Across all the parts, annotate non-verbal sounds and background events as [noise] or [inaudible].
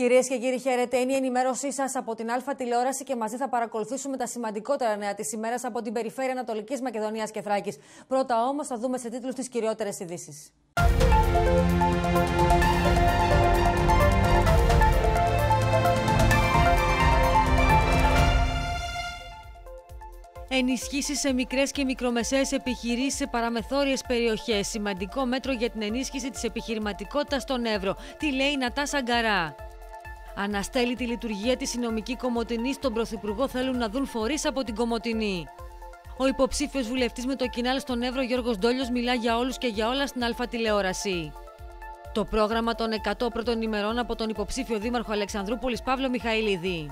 Κυρίες και κύριοι, χαίρετε. Είναι η ενημέρωσή σας από την ΑΛΦΑ τηλεόραση και μαζί θα παρακολουθήσουμε τα σημαντικότερα νέα της ημέρας από την περιφέρεια Ανατολικής Μακεδονίας και Θράκης. Πρώτα όμως θα δούμε σε τίτλους τις κυριότερες ειδήσει. Ενισχύσεις σε μικρές και μικρομεσαίες επιχειρήσεις σε παραμεθόριες περιοχές. Σημαντικό μέτρο για την ενίσχυση της επιχειρηματικότητας στον Εύρο. Τι λέει η Νατά Σαγκαρά. Αναστέλει τη λειτουργία της συνομική Κομωτινή στον Πρωθυπουργό θέλουν να δουν φορείς από την Κομωτινή. Ο υποψήφιος βουλευτής με το κοινάλ στον Εύρο Γιώργος Ντόλιος μιλά για όλους και για όλα στην Αλφα τηλεόραση. Το πρόγραμμα των 100 πρώτων ημερών από τον υποψήφιο δήμαρχο Αλεξανδρούπολης Παύλο Μιχαηλίδη.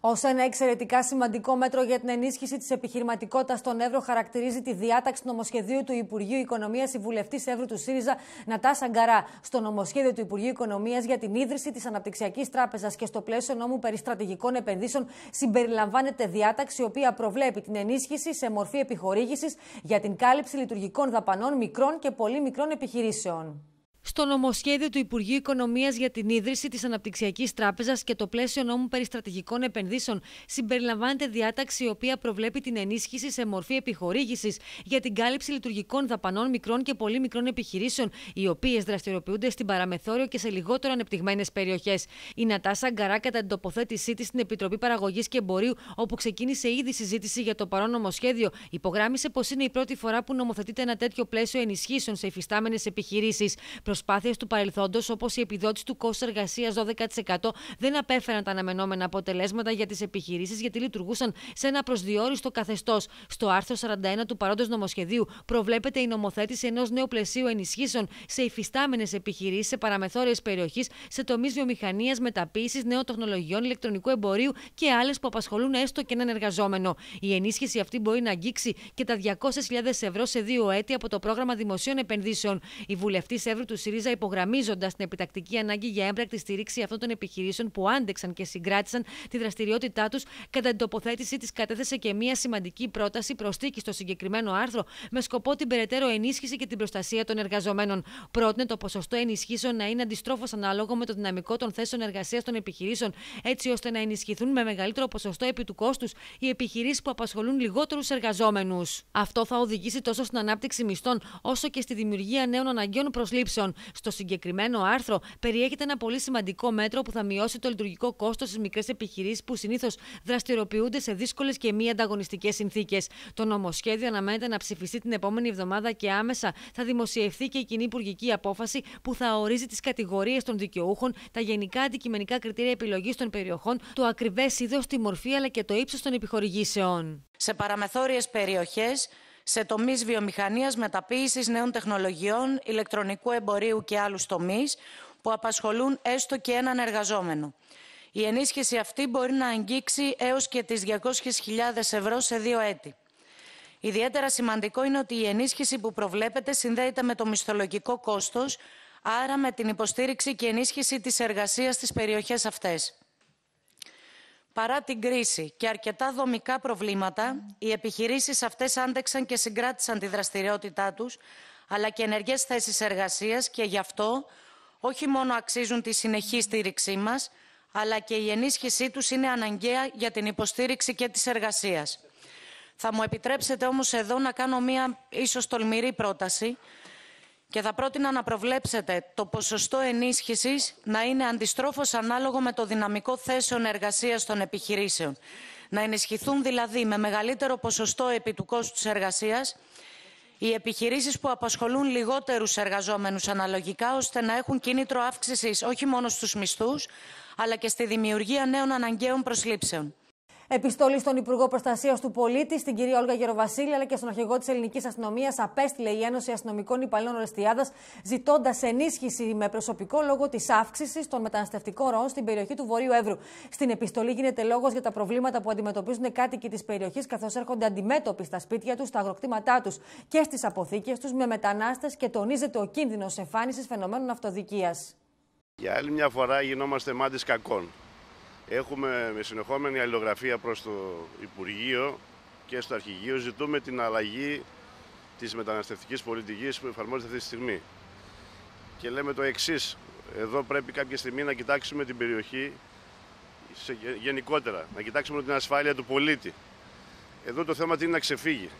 Ω ένα εξαιρετικά σημαντικό μέτρο για την ενίσχυση της επιχειρηματικότητας των Εύρο χαρακτηρίζει τη διάταξη νομοσχεδίου του Υπουργείου Οικονομίας η βουλευτής Εύρου του ΣΥΡΙΖΑ Νατά Σαγκαρά. Στο νομοσχέδιο του Υπουργείου Οικονομίας για την ίδρυση της Αναπτυξιακής Τράπεζας και στο πλαίσιο νόμου περί στρατηγικών επενδύσεων συμπεριλαμβάνεται διάταξη η οποία προβλέπει την ενίσχυση σε μορφή επιχορήγησης για την κάλυψη λειτουργικών δαπανών μικρών και πολύ μικρών επιχειρήσεων στο νομοσχέδιο του Υπουργείου Οικονομίας για την ίδρυση της Αναπτυξιακής Τράπεζας και το πλαίσιο νόμου περί στρατηγικών επενδύσεων συμπεριλαμβάνεται διάταξη η οποία προβλέπει την ενίσχυση σε μορφή επιχορήγησης για την κάλυψη λειτουργικών δαπανών μικρών και πολύ μικρών επιχειρήσεων, οι οποίες δραστηριοποιούνται στην παραμεθόριο και σε λιγότερο ανεπτυγμένες περιοχές. Η Νατάσα Γκαρά, κατά την τοποθέτησή της στην Επιτροπή Παραγωγής και Εμπορίου, όπου ξεκίνησε ήδη συζήτηση για το παρόν νομοσχέδιο, υπογράμμισε πως είναι η πρώτη φορά που νομοθετείται ένα τέτοιο πλαίσιο ενισχύσεων σε υφιστάμενες επιχειρήσεις προσπάθειες του παρελθόντος, όπως η επιδότηση του κόστους εργασίας 12%, δεν απέφεραν τα αναμενόμενα αποτελέσματα για τις επιχειρήσεις, γιατί λειτουργούσαν σε ένα προσδιορίστο καθεστώς. Στο άρθρο 41 του παρόντος νομοσχεδίου προβλέπεται η νομοθέτηση ενός νέου πλαισίου ενισχύσεων σε υφιστάμενες επιχειρήσεις σε παραμεθόρειε περιοχή, σε τομείς βιομηχανίας, μεταποίησης, νέων τεχνολογιών, ηλεκτρονικού εμπορίου και άλλες που απασχολούν έστω και έναν εργαζόμενο. Η ενίσχυση αυτή μπορεί να αγγίξει και τα 200.000 ευρώ σε δύο έτη από το πρόγραμμα δημοσίων επενδύσεων. Η βουλευτής Εύρου του ΣΥΡΙΖΑ υπογραμμίζοντας την επιτακτική ανάγκη για έμπρακτη στήριξη αυτών των επιχειρήσεων που άντεξαν και συγκράτησαν τη δραστηριότητά τους. Κατά την τοποθέτησή της, κατέθεσε και μία σημαντική πρόταση προστίκης στο συγκεκριμένο άρθρο με σκοπό την περαιτέρω ενίσχυση και την προστασία των εργαζομένων. Πρότεινε το ποσοστό ενισχύσεων να είναι αντιστρόφως ανάλογο με το δυναμικό των θέσεων εργασίας των επιχειρήσεων, έτσι ώστε να ενισχυθούν με μεγαλύτερο ποσοστό επί του κόστους οι επιχειρήσεις που απασχολούν λιγότερους εργαζόμενους. Αυτό θα οδηγήσει τόσο στην ανάπτυξη μισθών όσο και στη δημιουργία νέων αναγκαίων προσλήψεων στο συγκεκριμένο άρθρο περιέχεται ένα πολύ σημαντικό μέτρο που θα μειώσει το λειτουργικό κόστος στις μικρές επιχειρήσεις που συνήθως δραστηριοποιούνται σε δύσκολες και μη ανταγωνιστικές συνθήκες. Το νομοσχέδιο αναμένεται να ψηφιστεί την επόμενη εβδομάδα και άμεσα θα δημοσιευθεί και η κοινή υπουργική απόφαση που θα ορίζει τις κατηγορίες των δικαιούχων, τα γενικά αντικειμενικά κριτήρια επιλογής των περιοχών, το ακριβές είδος, τη μορφή αλλά και το ύψος των επιχορηγήσεων. Σε παραμεθόριες περιοχές, σε τομείς βιομηχανίας, μεταποίησης νέων τεχνολογιών, ηλεκτρονικού εμπορίου και άλλους τομείς που απασχολούν έστω και έναν εργαζόμενο. Η ενίσχυση αυτή μπορεί να αγγίξει έως και τις 200.000 ευρώ σε δύο έτη. Ιδιαίτερα σημαντικό είναι ότι η ενίσχυση που προβλέπεται συνδέεται με το μισθολογικό κόστος, άρα με την υποστήριξη και ενίσχυση της εργασίας στις περιοχές αυτές. Παρά την κρίση και αρκετά δομικά προβλήματα, οι επιχειρήσεις αυτές άντεξαν και συγκράτησαν τη δραστηριότητά τους, αλλά και ενεργές θέσεις εργασίας και γι' αυτό όχι μόνο αξίζουν τη συνεχή στήριξή μας, αλλά και η ενίσχυσή τους είναι αναγκαία για την υποστήριξη και της εργασίας. Θα μου επιτρέψετε όμως εδώ να κάνω μία ίσως τολμηρή πρόταση, και θα πρότεινα να προβλέψετε το ποσοστό ενίσχυσης να είναι αντιστρόφως ανάλογο με το δυναμικό θέσεων εργασίας των επιχειρήσεων. Να ενισχυθούν δηλαδή με μεγαλύτερο ποσοστό επί του κόστους της εργασίας οι επιχειρήσεις που απασχολούν λιγότερους εργαζόμενους αναλογικά ώστε να έχουν κίνητρο αύξησης όχι μόνο στους μισθούς αλλά και στη δημιουργία νέων αναγκαίων προσλήψεων. Επιστολή στον Υπουργό Προστασίας του Πολίτη, στην κυρία Όλγα Γεροβασίλη, αλλά και στον αρχηγό της Ελληνικής Αστυνομίας, απέστειλε η Ένωση Αστυνομικών Υπαλλήλων Ορεστιάδα, ζητώντας ενίσχυση με προσωπικό λόγο της αύξησης των μεταναστευτικών ροών στην περιοχή του Βορείου Εύρου. Στην επιστολή γίνεται λόγος για τα προβλήματα που αντιμετωπίζουν κάτοικοι της περιοχής, καθώς έρχονται αντιμέτωποι στα σπίτια τους, στα αγροκτήματά τους και στις αποθήκες τους με μετανάστες και τονίζεται ο κίνδυνος εμφάνισης φαινομένων αυτοδικίας. Για άλλη μια φορά γινόμαστε μάτι κακών. Έχουμε με συνεχόμενη αλληλογραφία προς το Υπουργείο και στο Αρχηγείο ζητούμε την αλλαγή της μεταναστευτικής πολιτικής που εφαρμόζεται αυτή τη στιγμή. Και λέμε το εξής. εδώ πρέπει κάποια στιγμή να κοιτάξουμε την περιοχή γενικότερα, να κοιτάξουμε την ασφάλεια του πολίτη. Εδώ το θέμα είναι να ξεφύγει.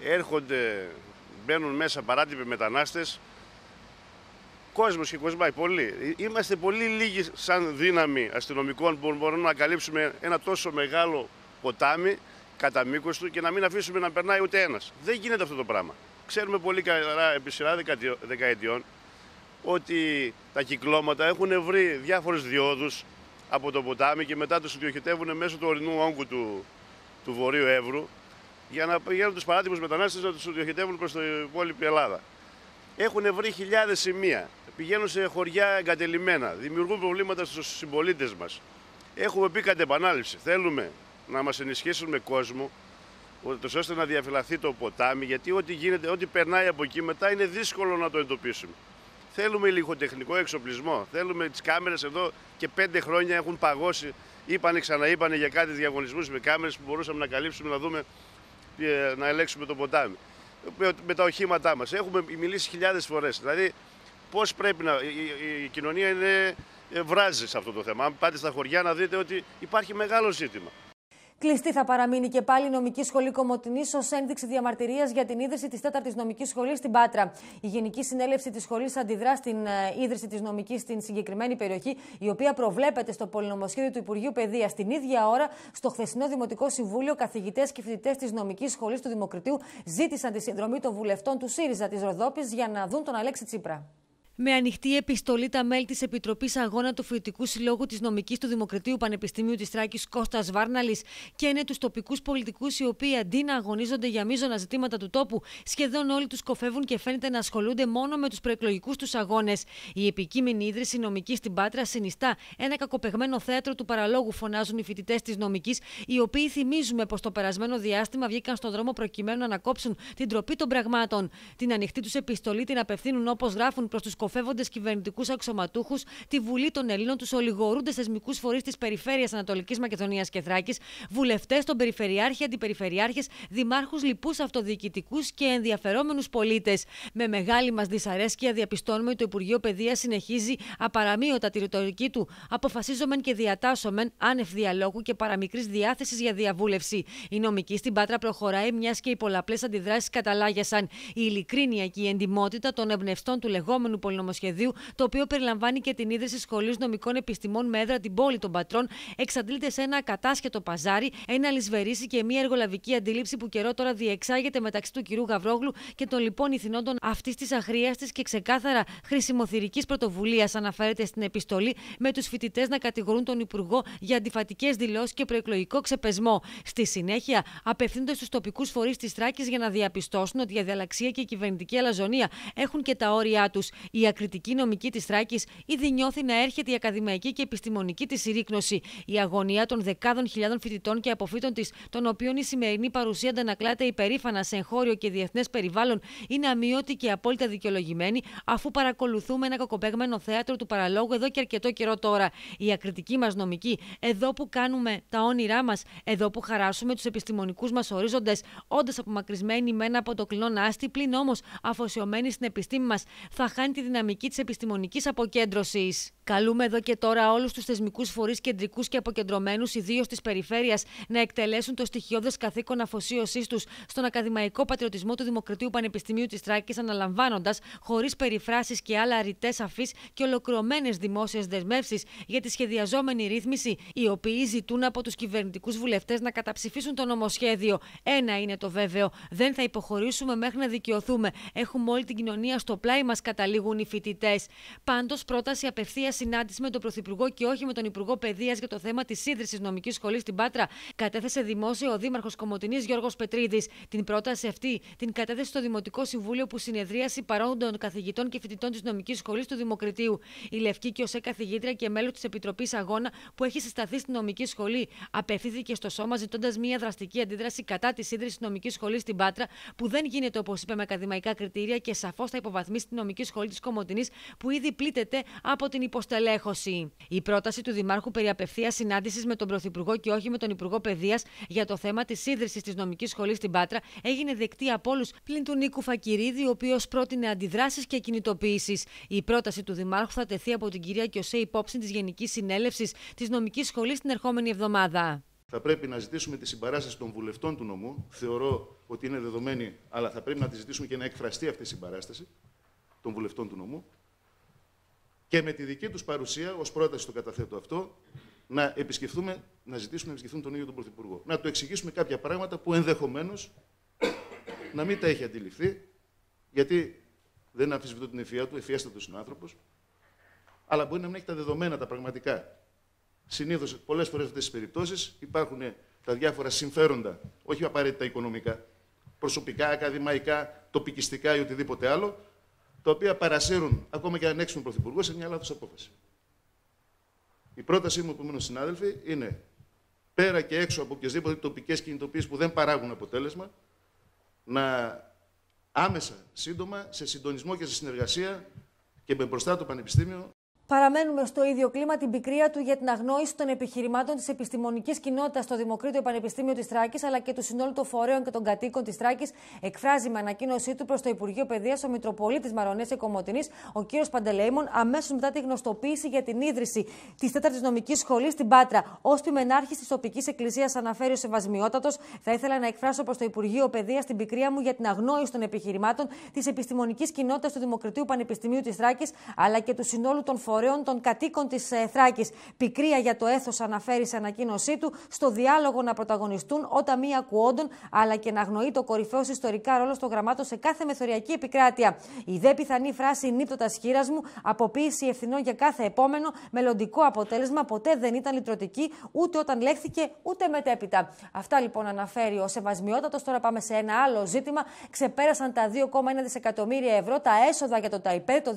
Έρχονται, μπαίνουν μέσα παράτυποι μετανάστες, κόσμος πάει πολύ. Ε, είμαστε πολύ λίγοι σαν δύναμη αστυνομικών που μπορούμε να καλύψουμε ένα τόσο μεγάλο ποτάμι κατά μήκος του και να μην αφήσουμε να περνάει ούτε ένας. Δεν γίνεται αυτό το πράγμα. Ξέρουμε πολύ καλά επί σειρά δεκαετιών ότι τα κυκλώματα έχουν βρει διάφορε διόδους από το ποτάμι και μετά τους διοχετεύουν μέσω του ορεινού όγκου του, του Βορείου Εύρου για να πηγαίνουν τους παράτυπου μετανάστες να τους διοχετεύουν προς την υπόλοιπη Ελλάδα. Έχουν βρει χιλιάδες σημεία πηγαίνουν σε χωριά εγκατελειμμένα, δημιουργούν προβλήματα στους συμπολίτες μας. Έχουμε πει κατ' επανάληψη, θέλουμε να μας ενισχύσουν με κόσμο, ώστε να διαφυλαχθεί το ποτάμι, γιατί ό,τι γίνεται, ό,τι περνάει από εκεί μετά είναι δύσκολο να το εντοπίσουμε. Θέλουμε λιγοτεχνικό εξοπλισμό. Θέλουμε τις κάμερες εδώ και πέντε χρόνια έχουν παγώσει. Είπανε, ξαναείπανε για κάτι διαγωνισμούς με κάμερες που μπορούσαμε να καλύψουμε, να δούμε, ε, να ελέγξουμε το ποτάμι. Με, τα οχήματά μας. Έχουμε μιλήσει χιλιάδες φορές. Δηλαδή, πώς πρέπει να. Η, η κοινωνία είναι ε, βράζει σε αυτό το θέμα. Αν πάτε στα χωριά να δείτε ότι υπάρχει μεγάλο ζήτημα. Κλειστή θα παραμείνει και πάλι η νομική σχολή Κομωτινής ως ένδειξη διαμαρτυρίας για την ίδρυση της 4η νομικής σχολής στην Πάτρα. Γενική Συνέλευση της σχολής αντιδρά στην ε, ίδρυση της νομικής στην συγκεκριμένη περιοχή, η οποία προβλέπεται στο πολυνομοσχέδιο του Υπουργείου Παιδείας. Την ίδια ώρα, στο χθεσινό Δημοτικό Συμβούλιο, καθηγητές και φοιτητές της νομικής σχολής του Δημοκρατίου ζήτησαν τη συνδρομή των βουλευτών του ΣΥΡΙΖΑ της Ροδόπης για να δουν τον Αλέξη Τσίπρα. Με ανοιχτή επιστολή, τα μέλη της Επιτροπής Αγώνα του Φοιτητικού Συλλόγου της Νομικής του Δημοκρατίου Πανεπιστημίου της Τράκης Κώστας Βάρναλης και είναι τους τοπικούς πολιτικούς, οι οποίοι αντί να αγωνίζονται για μείζωνα ζητήματα του τόπου, σχεδόν όλοι τους κοφεύουν και φαίνεται να ασχολούνται μόνο με τους προεκλογικούς τους αγώνες. Η επικείμενη ίδρυση νομικής στην Πάτρα συνιστά ένα κακοπεγμένο θέατρο του παραλόγου, φωνάζουν οι φοιτητές της νομικής, οι οποίοι θυμίζουμε πως το περασμένο διάστημα βγήκαν στον δρόμο προκειμένου να ανακόψουν την τροπή των πραγμάτων. Την ανοιχτή τους επιστολή την απευθύνουν όπως γράφουν προς τους αποφεύγοντες κυβερνητικούς αξιωματούχους, τη Βουλή των Ελλήνων, τους ολιγορούντες θεσμικούς φορείς της Περιφέρειας Ανατολικής Μακεδονίας και Θράκης, βουλευτές, τον Περιφερειάρχη, Αντιπεριφερειάρχες, δημάρχους, λοιπούς αυτοδιοικητικούς και ενδιαφερόμενους πολίτες. Με μεγάλη μας δυσαρέσκεια διαπιστώνουμε ότι το Υπουργείο Παιδείας συνεχίζει απαραμείωτα τη ρητορική του, αποφασίζομεν και διατάσσομεν άνευ διαλόγου και παραμικρής διάθεσης για διαβούλευση. Η νομική στην Πάτρα προχωράει, μιας και οι πολλαπλές αντιδράσεις καταλάγιασαν. Η ειλικρίνεια και η εντιμότητα των εμπνευστών του λεγόμενου πολιτικού νομοσχεδίου, το οποίο περιλαμβάνει και την ίδρυση σχολή νομικών επιστημών με έδρα την πόλη των πατρών, εξαντλείται σε ένα κατάσχετο παζάρι, ένα λυσβερίσι και μια εργολαβική αντίληψη που καιρό τώρα διεξάγεται μεταξύ του κυρίου Γαβρόγλου και των λοιπόν ηθινόντων αυτής της τη και ξεκάθαρα χρησιμοθυρικής πρωτοβουλίας, αναφέρεται στην επιστολή, με τους φοιτητές να κατηγορούν τον Υπουργό για αντιφατικές δηλώσεις και προεκλογικό ξεπεσμό. Στη συνέχεια, απευθύνονται στους τοπικούς φορείς της Τράκης για να διαπιστώσουν ότι η αδιαλαξία και η κυβερνητική αλαζονία έχουν και τα όρια τους. Η η ακριτική νομική της Θράκης ήδη νιώθει να έρχεται η ακαδημαϊκή και επιστημονική της συρρήκνωση. Η αγωνία των δεκάδων χιλιάδων φοιτητών και αποφύτων της, των οποίων η σημερινή παρουσία αντανακλάται υπερήφανα σε εγχώριο και διεθνές περιβάλλον, είναι αμοιώτη και απόλυτα δικαιολογημένη, αφού παρακολουθούμε ένα κακοπέγμενο θέατρο του παραλόγου εδώ και αρκετό καιρό τώρα. Η ακριτική μας νομική, εδώ που κάνουμε τα όνειρά μας, εδώ που χαράσουμε τους επιστημονικούς μας ορίζοντες, όντα απομακρυσμένοι μένα από το κλεινό πλην όμως αφοσιωμένοι στην επιστήμη μας, θα χάνει τη δυναμική της επιστημονικής αποκέντρωσης. Καλούμε εδώ και τώρα όλους τους θεσμικούς φορείς, κεντρικούς και αποκεντρωμένους, ιδίως της περιφέρειας, να εκτελέσουν το στοιχειώδες καθήκον αφοσίωσής τους στον ακαδημαϊκό πατριωτισμό του Δημοκρατίου Πανεπιστημίου της Τράκης, αναλαμβάνοντας, χωρίς περιφράσεις και άλλα αριτέ αφής και ολοκληρωμένες δημόσιες δεσμεύσεις για τη σχεδιαζόμενη ρύθμιση, οι οποίοι ζητούν από τους κυβερνητικούς βουλευτές να καταψηφίσουν το νομοσχέδιο. Ένα είναι το βέβαιο. Δεν θα υποχωρήσουμε μέχρι να δικαιωθούμε. Έχουμε όλη την κοινωνία στο πλάι μας, καταλήγουν οι φοιτητές. Πάντως, πρόταση απευθείας συνάντησης με τον Πρωθυπουργό και όχι με τον Υπουργό Παιδείας για το θέμα της ίδρυση νομικής σχολής στην Πάτρα κατέθεσε δημόσιο ο Δήμαρχος Κομωτινής Γιώργος Πετρίδης. Την πρόταση αυτή την κατέθεσε στο Δημοτικό Συμβούλιο που συνεδρίασε παρόντων καθηγητών και φοιτητών της νομικής σχολής του Δημοκρατίου. Η Λευκή και ω καθηγήτρια και μέλος της Επιτροπής Αγώνα που έχει συσταθεί στην νομική σχολή, απευθύνθηκε στο σώμα ζητώντας μια δραστική αντίδραση κατά της ίδρυση νομικής σχολής στην Πάτρα που δεν γίνεται όπως είπε με ακαδημαϊκά κριτήρια και σαφώς θα υποβαθμίσει τη νομική σχολή της Κομωτινής που ήδη πλήττεται από την υποστελέχωση. Η πρόταση του Δημάρχου περί απευθείας συνάντησης με τον Πρωθυπουργό και όχι με τον Υπουργό Παιδείας για το θέμα της ίδρυσης της νομικής σχολής στην Πάτρα έγινε δεκτή από όλους πλην του Νίκου Φακυρίδη, ο οποίος πρότεινε αντιδράσεις και κινητοποιήσει. Η πρόταση του Δημάρχου θα τεθεί από την κυρία Κιωσέ υπόψη της Γενικής Συνέλευσης της Νομικής Σχολής την ερχόμενη εβδομάδα. Θα πρέπει να ζητήσουμε τη συμπαράσταση των βουλευτών του νομού. Θεωρώ ότι είναι δεδομένη, αλλά θα πρέπει να τη ζητήσουμε και να εκφραστεί αυτή η συμπαράσταση των βουλευτών του νομού και με τη δική τους παρουσία, ως πρόταση το καταθέτω αυτό, να επισκεφθούμε, να ζητήσουμε να επισκεφθούν τον ίδιο τον Πρωθυπουργό. Να του εξηγήσουμε κάποια πράγματα που ενδεχομένως να μην τα έχει αντιληφθεί, γιατί δεν αμφισβητώ την ευφυά του, ευφιέστατο είναι ο άνθρωπος, αλλά μπορεί να μην έχει τα δεδομένα τα πραγματικά. Συνήθως, πολλές φορές αυτές τις περιπτώσεις υπάρχουν τα διάφορα συμφέροντα, όχι απαραίτητα οικονομικά, προσωπικά, ακαδημαϊκά, τοπικιστικά ή οτιδήποτε άλλο, τα οποία παρασύρουν ακόμα και αν έξουν πρωθυπουργό σε μια λάθος απόφαση. Η πρότασή μου, επομένω, συνάδελφοι, είναι πέρα και έξω από οποιασδήποτε τοπικές κινητοποιήσεις που δεν παράγουν αποτέλεσμα, να άμεσα, σύντομα, σε συντονισμό και σε συνεργασία και με μπροστά το Πανεπιστήμιο, Παραμένουμε στο ίδιο κλίμα την πικρία του για την αγνόηση των επιχειρημάτων της επιστημονικής κοινότητας στο Δημοκρίτιο Πανεπιστήμιο της Τράκης αλλά και του συνόλου των φορέων και των κατοίκων της Τράκης, εκφράζει με ανακοίνωσή του προς το Υπουργείο Παιδείας ο Μητροπολίτης Μαρονέση Κομωτινή, ο κ. Παντελεήμων, αμέσως μετά τη γνωστοποίηση για την ίδρυση της 4 Νομικής Σχολής στην Πάτρα. Ως πειμενάρχης της τοπικής εκκλησίας, αναφέρει ο Σεβασμιότατος, θα ήθελα να εκφράσω προς το Υπουργείο Παιδείας την πικρία μου για την αγνόηση των επιχειρημάτων της επιστημονικής κοινότητας του Δημοκρατίου Πανεπιστημίου της Τράκης αλλά και του συνόλου των φορέων των κατοίκων της ε, Θράκης. Πικρία για το έθος αναφέρει σε ανακοίνωσή του στο διάλογο να πρωταγωνιστούν όταν μη ακουόντων αλλά και να αγνοεί το κορυφαίο ιστορικά ρόλο των γραμμάτων σε κάθε μεθοριακή επικράτεια. Η δε πιθανή φράση νύπτωτα χείρα μου, αποποίηση ευθυνών για κάθε επόμενο μελλοντικό αποτέλεσμα ποτέ δεν ήταν λυτρωτική ούτε όταν λέχθηκε ούτε μετέπειτα. Αυτά λοιπόν αναφέρει ο Σεβασμιότατος. Τώρα πάμε σε ένα άλλο ζήτημα. Ξεπέρασαν τα 2,1 δισεκατομμύρια ευρώ τα έσοδα για το ΤΑΙΠΕ το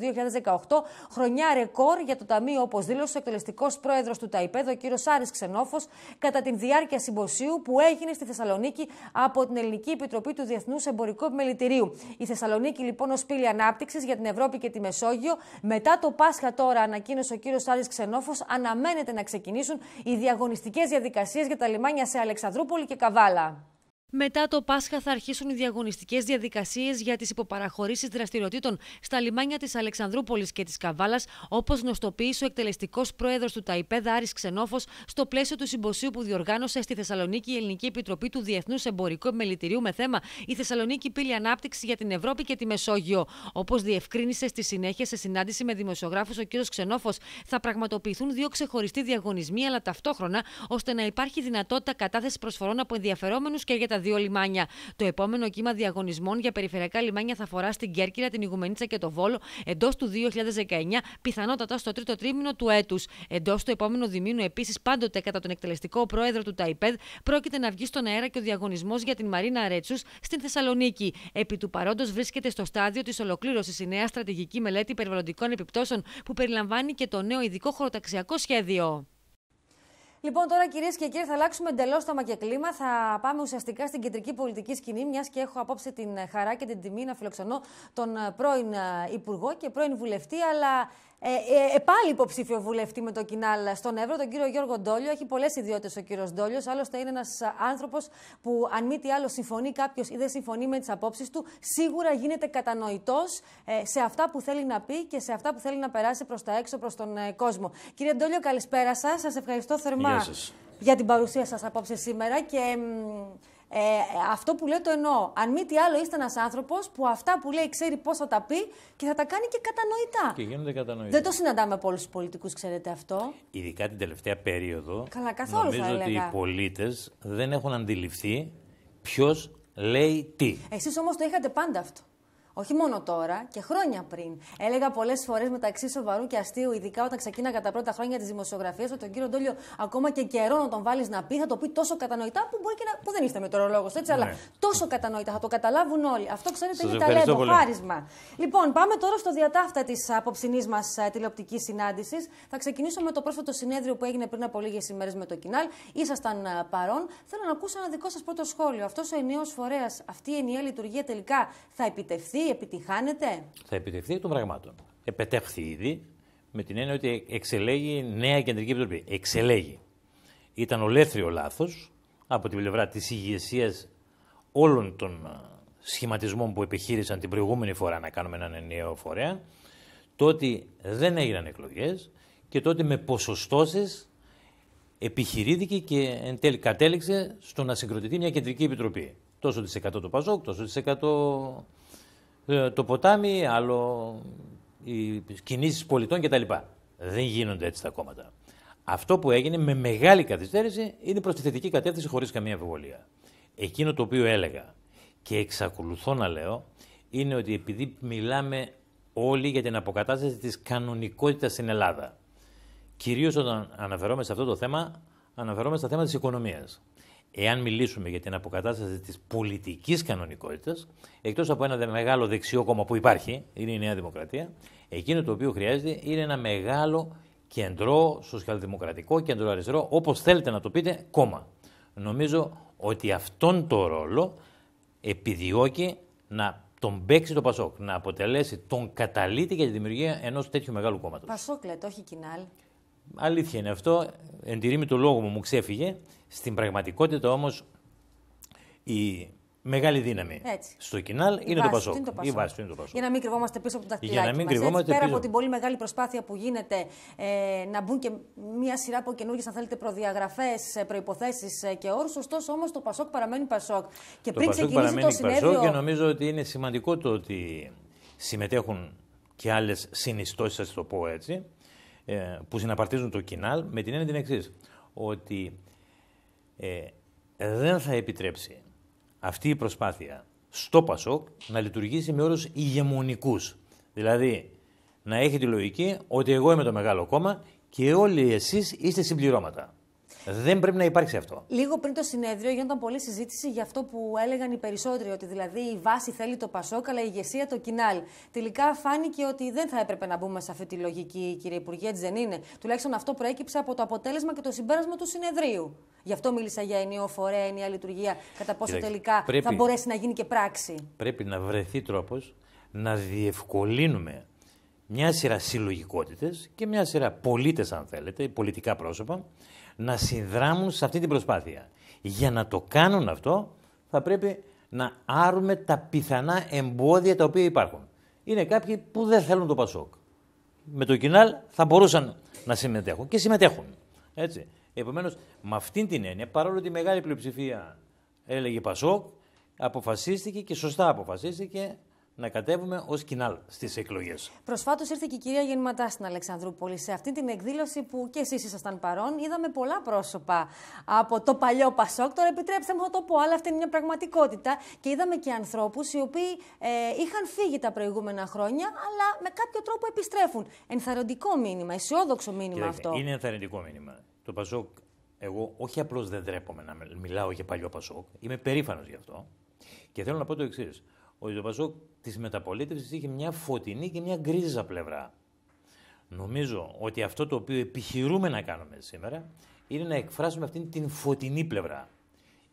2018, χρονιά ρεκόρ για το Ταμείο, όπως δήλωσε ο εκτελεστικός πρόεδρος του ΤΑΙΠΕΔ, ο κ. Άρης Ξενόφος, κατά την διάρκεια συμποσίου που έγινε στη Θεσσαλονίκη από την Ελληνική Επιτροπή του Διεθνούς Εμπορικού Επιμελητηρίου. Η Θεσσαλονίκη, λοιπόν, ως πύλη ανάπτυξης για την Ευρώπη και τη Μεσόγειο, μετά το Πάσχα τώρα, ανακοίνωσε ο κ. Άρης Ξενόφος, αναμένεται να ξεκινήσουν οι διαγωνιστικές διαδικασίες για τα λιμάνια σε Αλεξανδρούπολη και Καβάλα. Μετά το Πάσχα θα αρχίσουν οι διαγωνιστικές διαδικασίες για τις υποπαραχωρήσεις δραστηριοτήτων στα λιμάνια της Αλεξανδρούπολης και της Καβάλας, όπως γνωστοποίησε ο εκτελεστικός πρόεδρος του ΤΑΙΠΕΔΑ Άρη Ξενόφος, στο πλαίσιο του συμποσίου που διοργάνωσε στη Θεσσαλονίκη η Ελληνική Επιτροπή του Διεθνούς Εμπορικού Μελητηρίου με θέμα Η Θεσσαλονίκη Πύλη Ανάπτυξης για την Ευρώπη και τη Μεσόγειο. Όπως διευκρίνησε στη συνέχεια σε συνάντηση με δημοσιογράφους ο κ. Ξενόφος, θα πραγματοποιηθούν δύο ξεχωριστοί διαγωνισμοί, αλλά ταυτόχρονα ώστε να υπάρχει δυνατότητα κατάθεσης προσφορών από ενδιαφερόμενους και για τα δύο λιμάνια. Το επόμενο κύμα διαγωνισμών για περιφερειακά λιμάνια θα αφορά στην Κέρκυρα, την Ιγουμενίτσα και το Βόλο εντός του 2019, πιθανότατα στο τρίτο τρίμηνο του έτους. Εντός του επόμενου διμήνου, επίσης, πάντοτε κατά τον εκτελεστικό πρόεδρο του ΤΑΙΠΕΔ, πρόκειται να βγει στον αέρα και ο διαγωνισμός για την Μαρίνα Ρέτσους στην Θεσσαλονίκη. Επί του παρόντος βρίσκεται στο στάδιο της ολοκλήρωσης η νέα στρατηγική μελέτη περιβαλλοντικών επιπτώσεων που περιλαμβάνει και το νέο ειδικό χωροταξιακό σχέδιο. Λοιπόν, τώρα κυρίες και κύριοι, θα αλλάξουμε εντελώς το και κλίμα. Θα πάμε ουσιαστικά στην κεντρική πολιτική σκηνή, μιας και έχω απόψε την χαρά και την τιμή να φιλοξενώ τον ε, πρώην ε, Υπουργό και πρώην Βουλευτή, αλλά ε, ε, ε, πάλι υποψήφιο βουλευτή με το κοινάλ στον Εύρο, τον κύριο Γιώργο Ντόλιο. Έχει πολλές ιδιότητες ο κύριος Ντόλιος. Άλλωστε, είναι ένας άνθρωπος που, αν μη τι άλλο, συμφωνεί κάποιος ή δεν συμφωνεί με τις απόψεις του, σίγουρα γίνεται κατανοητός ε, σε αυτά που θέλει να πει και σε αυτά που θέλει να περάσει προς τα έξω, προς τον κόσμο. Κύριε Ντόλιο, καλησπέρα σας. Σας ευχαριστώ θερμά για την παρουσία σας απόψε σήμερα. Και, ε, αυτό που λέω το εννοώ. Αν μη τι άλλο, είστε ένας άνθρωπος που αυτά που λέει ξέρει πώ θα τα πει και θα τα κάνει και κατανοητά. Και γίνονται κατανοητά. Δεν το συναντάμε από όλους τους πολιτικούς, ξέρετε αυτό. Ειδικά την τελευταία περίοδο. Καλά, καθόλου νομίζω ότι οι πολίτες δεν έχουν αντιληφθεί ποιος λέει τι. Εσείς όμως το είχατε πάντα αυτό. Όχι μόνο τώρα και χρόνια πριν. Έλεγα πολλές φορές μεταξύ σοβαρού και αστείου, ειδικά όταν ξεκίναγα τα πρώτα χρόνια τη δημοσιογραφία, ότι τον κύριο Ντόλιο ακόμα και καιρό να τον βάλεις να πει, θα το πει τόσο κατανοητά που μπορεί και να. που δεν είστε μετρολόγο, έτσι, ναι. αλλά τόσο κατανοητά. Θα το καταλάβουν όλοι. Αυτό ξέρετε είναι ταλέντο, το χάρισμα. Λοιπόν, πάμε τώρα στο διατάφτα της απόψηνή μας ε, τηλεοπτικής συνάντησης. Θα ξεκινήσω με το πρόσφατο συνέδριο που έγινε πριν από λίγες ημέρες με το Κινάλ. Ήσασταν ε, παρόν. Θέλω να ακούσω ένα δικό σας πρώτο σχόλιο. Αυτός ο ενιαίος φορέας, αυτή η ενιαία λειτουργία τελικά θα επιτευχθεί επιτυχάνεται. Θα επιτευχθεί εκ των πραγμάτων. Επετέχθη ήδη με την έννοια ότι εξελέγει νέα κεντρική επιτροπή. Εξελέγει. Ήταν ολέθριο λάθος από την πλευρά της ηγεσίας όλων των ε, σχηματισμών που επιχείρησαν την προηγούμενη φορά να κάνουμε έναν ενιαίο φορέα, το ότι δεν έγιναν εκλογές και τότε με ποσοστώσεις επιχειρήθηκε και εν τέλει κατέληξε στο να συγκροτηθεί μια κεντρική επιτροπή. Τόσο τη 100 το Παζόκ, τόσο τη ε, το ποτάμι, άλλο οι κινήσεις πολιτών κτλ. Δεν γίνονται έτσι τα κόμματα. Αυτό που έγινε με μεγάλη καθυστέρηση είναι προς τη θετική κατεύθυνση χωρίς καμία αμφιβολία. Εκείνο το οποίο έλεγα και εξακολουθώ να λέω είναι ότι επειδή μιλάμε όλοι για την αποκατάσταση της κανονικότητας στην Ελλάδα, κυρίως όταν αναφερόμαστε σε αυτό το θέμα, αναφερόμαστε στα θέματα της οικονομίας εάν μιλήσουμε για την αποκατάσταση της πολιτικής κανονικότητας, εκτός από ένα μεγάλο δεξιό κόμμα που υπάρχει, είναι η Νέα Δημοκρατία, εκείνο το οποίο χρειάζεται είναι ένα μεγάλο κεντρό, σοσιαλδημοκρατικό, κεντρό αριστερό, όπως θέλετε να το πείτε, κόμμα. Νομίζω ότι αυτόν τον ρόλο επιδιώκει να τον παίξει το Πασόκ, να αποτελέσει τον καταλήτη για τη δημιουργία ενός τέτοιου μεγάλου κόμματος. Πασόκ, λέτε, όχι κοινάλ. Αλήθεια είναι αυτό. Εν τη του λόγου μου μου ξέφυγε. Στην πραγματικότητα όμως η μεγάλη δύναμη Έτσι. στο κοινάλ είναι, το Πασόκ. το Πασόκ. είναι το Πασόκ. Για να μην κρυβόμαστε πίσω από τα δαχτυλάκια. Για να μην μας, πέρα από την πολύ μεγάλη προσπάθεια που γίνεται ε, να μπουν και μια σειρά από καινούργιες, αν θέλετε, προδιαγραφές, ε, προποθέσει ε, και όρους. Ωστόσο όμως το Πασόκ παραμένει Πασόκ. Και το πριν Πασόκ ξεκινήσει το συνέδριο. Πασόκ και νομίζω ότι είναι σημαντικό το ότι συμμετέχουν και άλλες συνιστώσεις, θα το πω έτσι. Ε, που συναπαρτίζουν το κοινάλ με την έννοια την εξής. Ότι ε, δεν θα επιτρέψει αυτή η προσπάθεια στο Πασόκ να λειτουργήσει με όρους ηγεμονικούς. Δηλαδή να έχει τη λογική ότι εγώ είμαι το μεγάλο κόμμα και όλοι εσείς είστε συμπληρώματα. Δεν πρέπει να υπάρξει αυτό. Λίγο πριν το συνέδριο γίνονταν πολλή συζήτηση για αυτό που έλεγαν οι περισσότεροι, ότι δηλαδή η βάση θέλει το Πασόκ, αλλά η ηγεσία το Κινάλ. Τελικά φάνηκε ότι δεν θα έπρεπε να μπούμε σε αυτή τη λογική, κύριε Υπουργέ, έτσι δεν είναι. Τουλάχιστον αυτό προέκυψε από το αποτέλεσμα και το συμπέρασμα του συνεδρίου. Γι' αυτό μίλησα για ενίο φορέα, ενία λειτουργία, κατά πόσο τελικά θα μπορέσει να γίνει και πράξη. Πρέπει να βρεθεί τρόπος να διευκολύνουμε μια σειρά συλλογικότητες και μια σειρά πολίτες, αν θέλετε, πολιτικά πρόσωπα, να συνδράμουν σε αυτή την προσπάθεια. Για να το κάνουν αυτό, θα πρέπει να άρουμε τα πιθανά εμπόδια τα οποία υπάρχουν. Είναι κάποιοι που δεν θέλουν το Πασόκ. Με το Κινάλ θα μπορούσαν να συμμετέχουν και συμμετέχουν. Έτσι. Επομένως, με αυτήν την έννοια, παρόλο ότι η μεγάλη πλειοψηφία έλεγε Πασόκ, αποφασίστηκε και σωστά αποφασίστηκε να κατέβουμε ως κοινάλ στις εκλογές. Προσφάτως ήρθε και η κυρία Γεννηματά στην Αλεξανδρούπολη. Σε αυτή την εκδήλωση που και εσείς ήσασταν παρόν, είδαμε πολλά πρόσωπα από το παλιό Πασόκ. Τώρα επιτρέψτε μου να το πω, αλλά αυτή είναι μια πραγματικότητα. Και είδαμε και ανθρώπους οι οποίοι ε, είχαν φύγει τα προηγούμενα χρόνια, αλλά με κάποιο τρόπο επιστρέφουν. Ενθαρρυντικό μήνυμα, αισιόδοξο μήνυμα Κύριε, αυτό. Είναι ενθαρρυντικό μήνυμα. Το Πασόκ, εγώ όχι απλώς δεν τρέπομαι να μιλάω για παλιό Πασόκ, είμαι περήφανος γι' αυτό. Και θέλω να πω το εξής ότι το Πασόκ της μεταπολίτευσης είχε μια φωτεινή και μια γκρίζα πλευρά. Νομίζω ότι αυτό το οποίο επιχειρούμε να κάνουμε σήμερα είναι να εκφράσουμε αυτήν την φωτεινή πλευρά.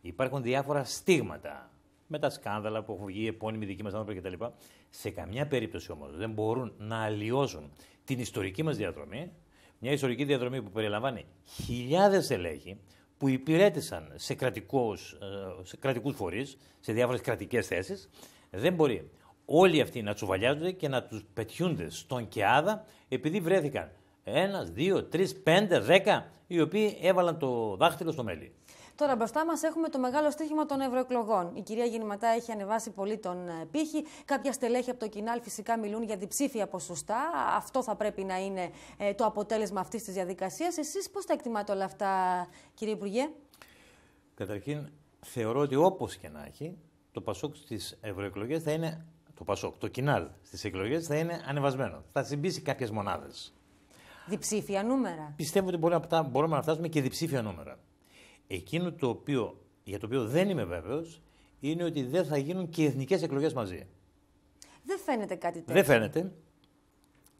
Υπάρχουν διάφορα στίγματα με τα σκάνδαλα που έχουν βγει, επώνυμοι δικοί μας άνθρωποι κτλ. Σε καμιά περίπτωση όμως δεν μπορούν να αλλοιώσουν την ιστορική μας διαδρομή. Μια ιστορική διαδρομή που περιλαμβάνει χιλιάδες ελέγχοι που υπηρέτησαν σε, κρατικούς, ε, σε κρατικούς φορείς, σε διάφορες κρατικές θέσεις δεν μπορεί όλοι αυτοί να τσουβαλιάζονται και να τους πετιούνται στον Κεάδα επειδή βρέθηκαν ένα, δύο, τρεις, πέντε, δέκα οι οποίοι έβαλαν το δάχτυλο στο μέλι. Τώρα μπροστά μας έχουμε το μεγάλο στίχημα των ευρωεκλογών. Η κυρία Γεννηματά έχει ανεβάσει πολύ τον ε, πύχη. Κάποια στελέχη από το Κινάλ φυσικά μιλούν για διψήφια ποσοστά. Αυτό θα πρέπει να είναι ε, το αποτέλεσμα αυτής της διαδικασίας. Εσείς πώς τα εκτιμάτε όλα αυτά, κύριε Υπουργέ. Καταρχήν, θεωρώ ότι όπως και να έχει, το Πασόκ στις ευρωεκλογές θα είναι. Το Πασόκ, το Κινάλ στις εκλογές θα είναι ανεβασμένο. Θα συμπίσει κάποιες μονάδες. Διψήφια νούμερα. Πιστεύω ότι μπορούμε να φτάσουμε και διψήφια νούμερα. Εκείνο το οποίο, για το οποίο δεν είμαι βέβαιος είναι ότι δεν θα γίνουν και εθνικές εκλογές μαζί. Δεν φαίνεται κάτι τέτοιο. Δεν φαίνεται.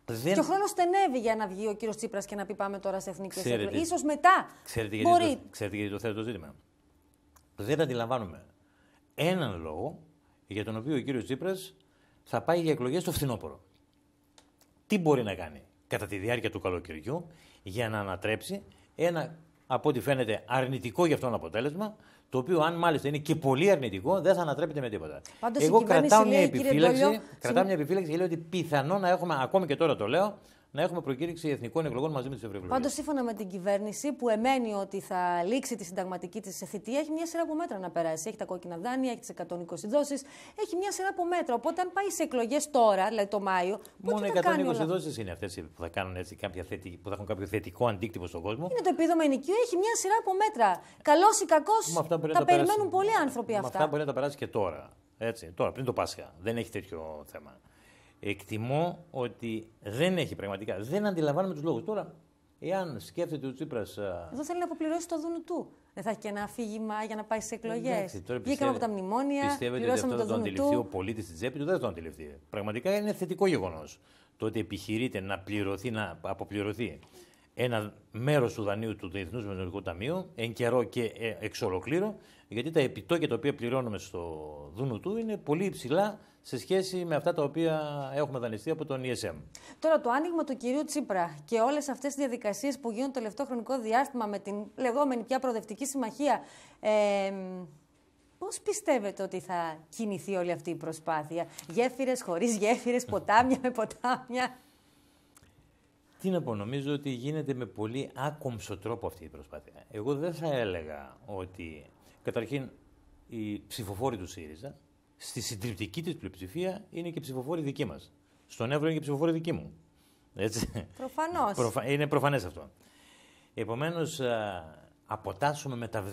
Δεν... Και ο χρόνος στενεύει για να βγει ο κύριος Τσίπρας και να πει πάμε τώρα σε εθνικές εκλογέ. σω μετά. Ξέρετε γιατί, μπορεί... το, ξέρετε γιατί το θέλω το ζήτημα. Δεν αντιλαμβάνομαι έναν λόγο για τον οποίο ο κύριος Τσίπρας θα πάει για εκλογές το φθινόπωρο. Τι μπορεί να κάνει κατά τη διάρκεια του καλοκαιριού για να ανατρέψει ένα από ό,τι φαίνεται αρνητικό για αυτόν αποτέλεσμα, το οποίο αν μάλιστα είναι και πολύ αρνητικό, δεν θα ανατρέπεται με τίποτα. Εγώ κρατάω μια, επιφύλαξη, κρατάω μια επιφύλαξη και λέω ότι πιθανό να έχουμε, ακόμη και τώρα το λέω, να έχουμε προκήρυξη εθνικών εκλογών μαζί με τις ευρωεκλογές. Πάντως, σύμφωνα με την κυβέρνηση που εμένει ότι θα λήξει τη συνταγματική της θητεία, έχει μια σειρά από μέτρα να περάσει. Έχει τα κόκκινα δάνεια, έχει τις 120 δόσεις, έχει μια σειρά από μέτρα. Οπότε, αν πάει σε εκλογές τώρα, δηλαδή το Μάιο. Μόνο 120 δόσεις είναι αυτές που θα κάνουν έτσι που θα έχουν κάποιο θετικό αντίκτυπο στον κόσμο. Είναι το επίδομα ενοικίου, έχει μια σειρά από μέτρα. Καλός ή κακός, τα, περιμένουν πολλοί άνθρωποι αυτά. αυτά μπορεί να τα περάσει και τώρα. Έτσι, τώρα, πριν το Πάσχα. Δεν έχει τέτοιο θέμα εκτιμώ ότι δεν έχει πραγματικά. Δεν αντιλαμβάνομαι τους λόγους. Τώρα, εάν σκέφτεται ο Τσίπρας. Εδώ θέλει να αποπληρώσει το δούνου του. Δεν θα έχει και ένα αφήγημα για να πάει σε εκλογές. Βγήκαμε από τα μνημόνια. Πιστεύετε ότι αυτό θα το αντιληφθεί ο πολίτης στη τσέπης του, δεν θα το αντιληφθεί. Πραγματικά είναι θετικό γεγονός το ότι επιχειρείται να πληρωθεί, να αποπληρωθεί ένα μέρος του δανείου του Διεθνούς Ταμείου, εν καιρό και ε, εξ ολοκλήρω, γιατί τα επιτόκια τα οποία πληρώνουμε στο Δούνου του είναι πολύ υψηλά σε σχέση με αυτά τα οποία έχουμε δανειστεί από τον ESM. Τώρα, το άνοιγμα του κυρίου Τσίπρα και όλες αυτές οι διαδικασίες που γίνονται το τελευταίο χρονικό διάστημα με την λεγόμενη πια προοδευτική συμμαχία. Ε, Πώς πιστεύετε ότι θα κινηθεί όλη αυτή η προσπάθεια, γέφυρες χωρίς γέφυρες, [laughs] ποτάμια με ποτάμια. Τι να πω, νομίζω ότι γίνεται με πολύ άκομψο τρόπο αυτή η προσπάθεια. Εγώ δεν θα έλεγα ότι. Καταρχήν, οι ψηφοφόροι του ΣΥΡΙΖΑ στη συντριπτική της πλειοψηφία είναι και ψηφοφόροι δική μας. Στον Εύρο είναι και ψηφοφόροι δικοί μου. Έτσι. Προφανώς. είναι προφανές αυτό. Επομένως, αποτάσσουμε με τα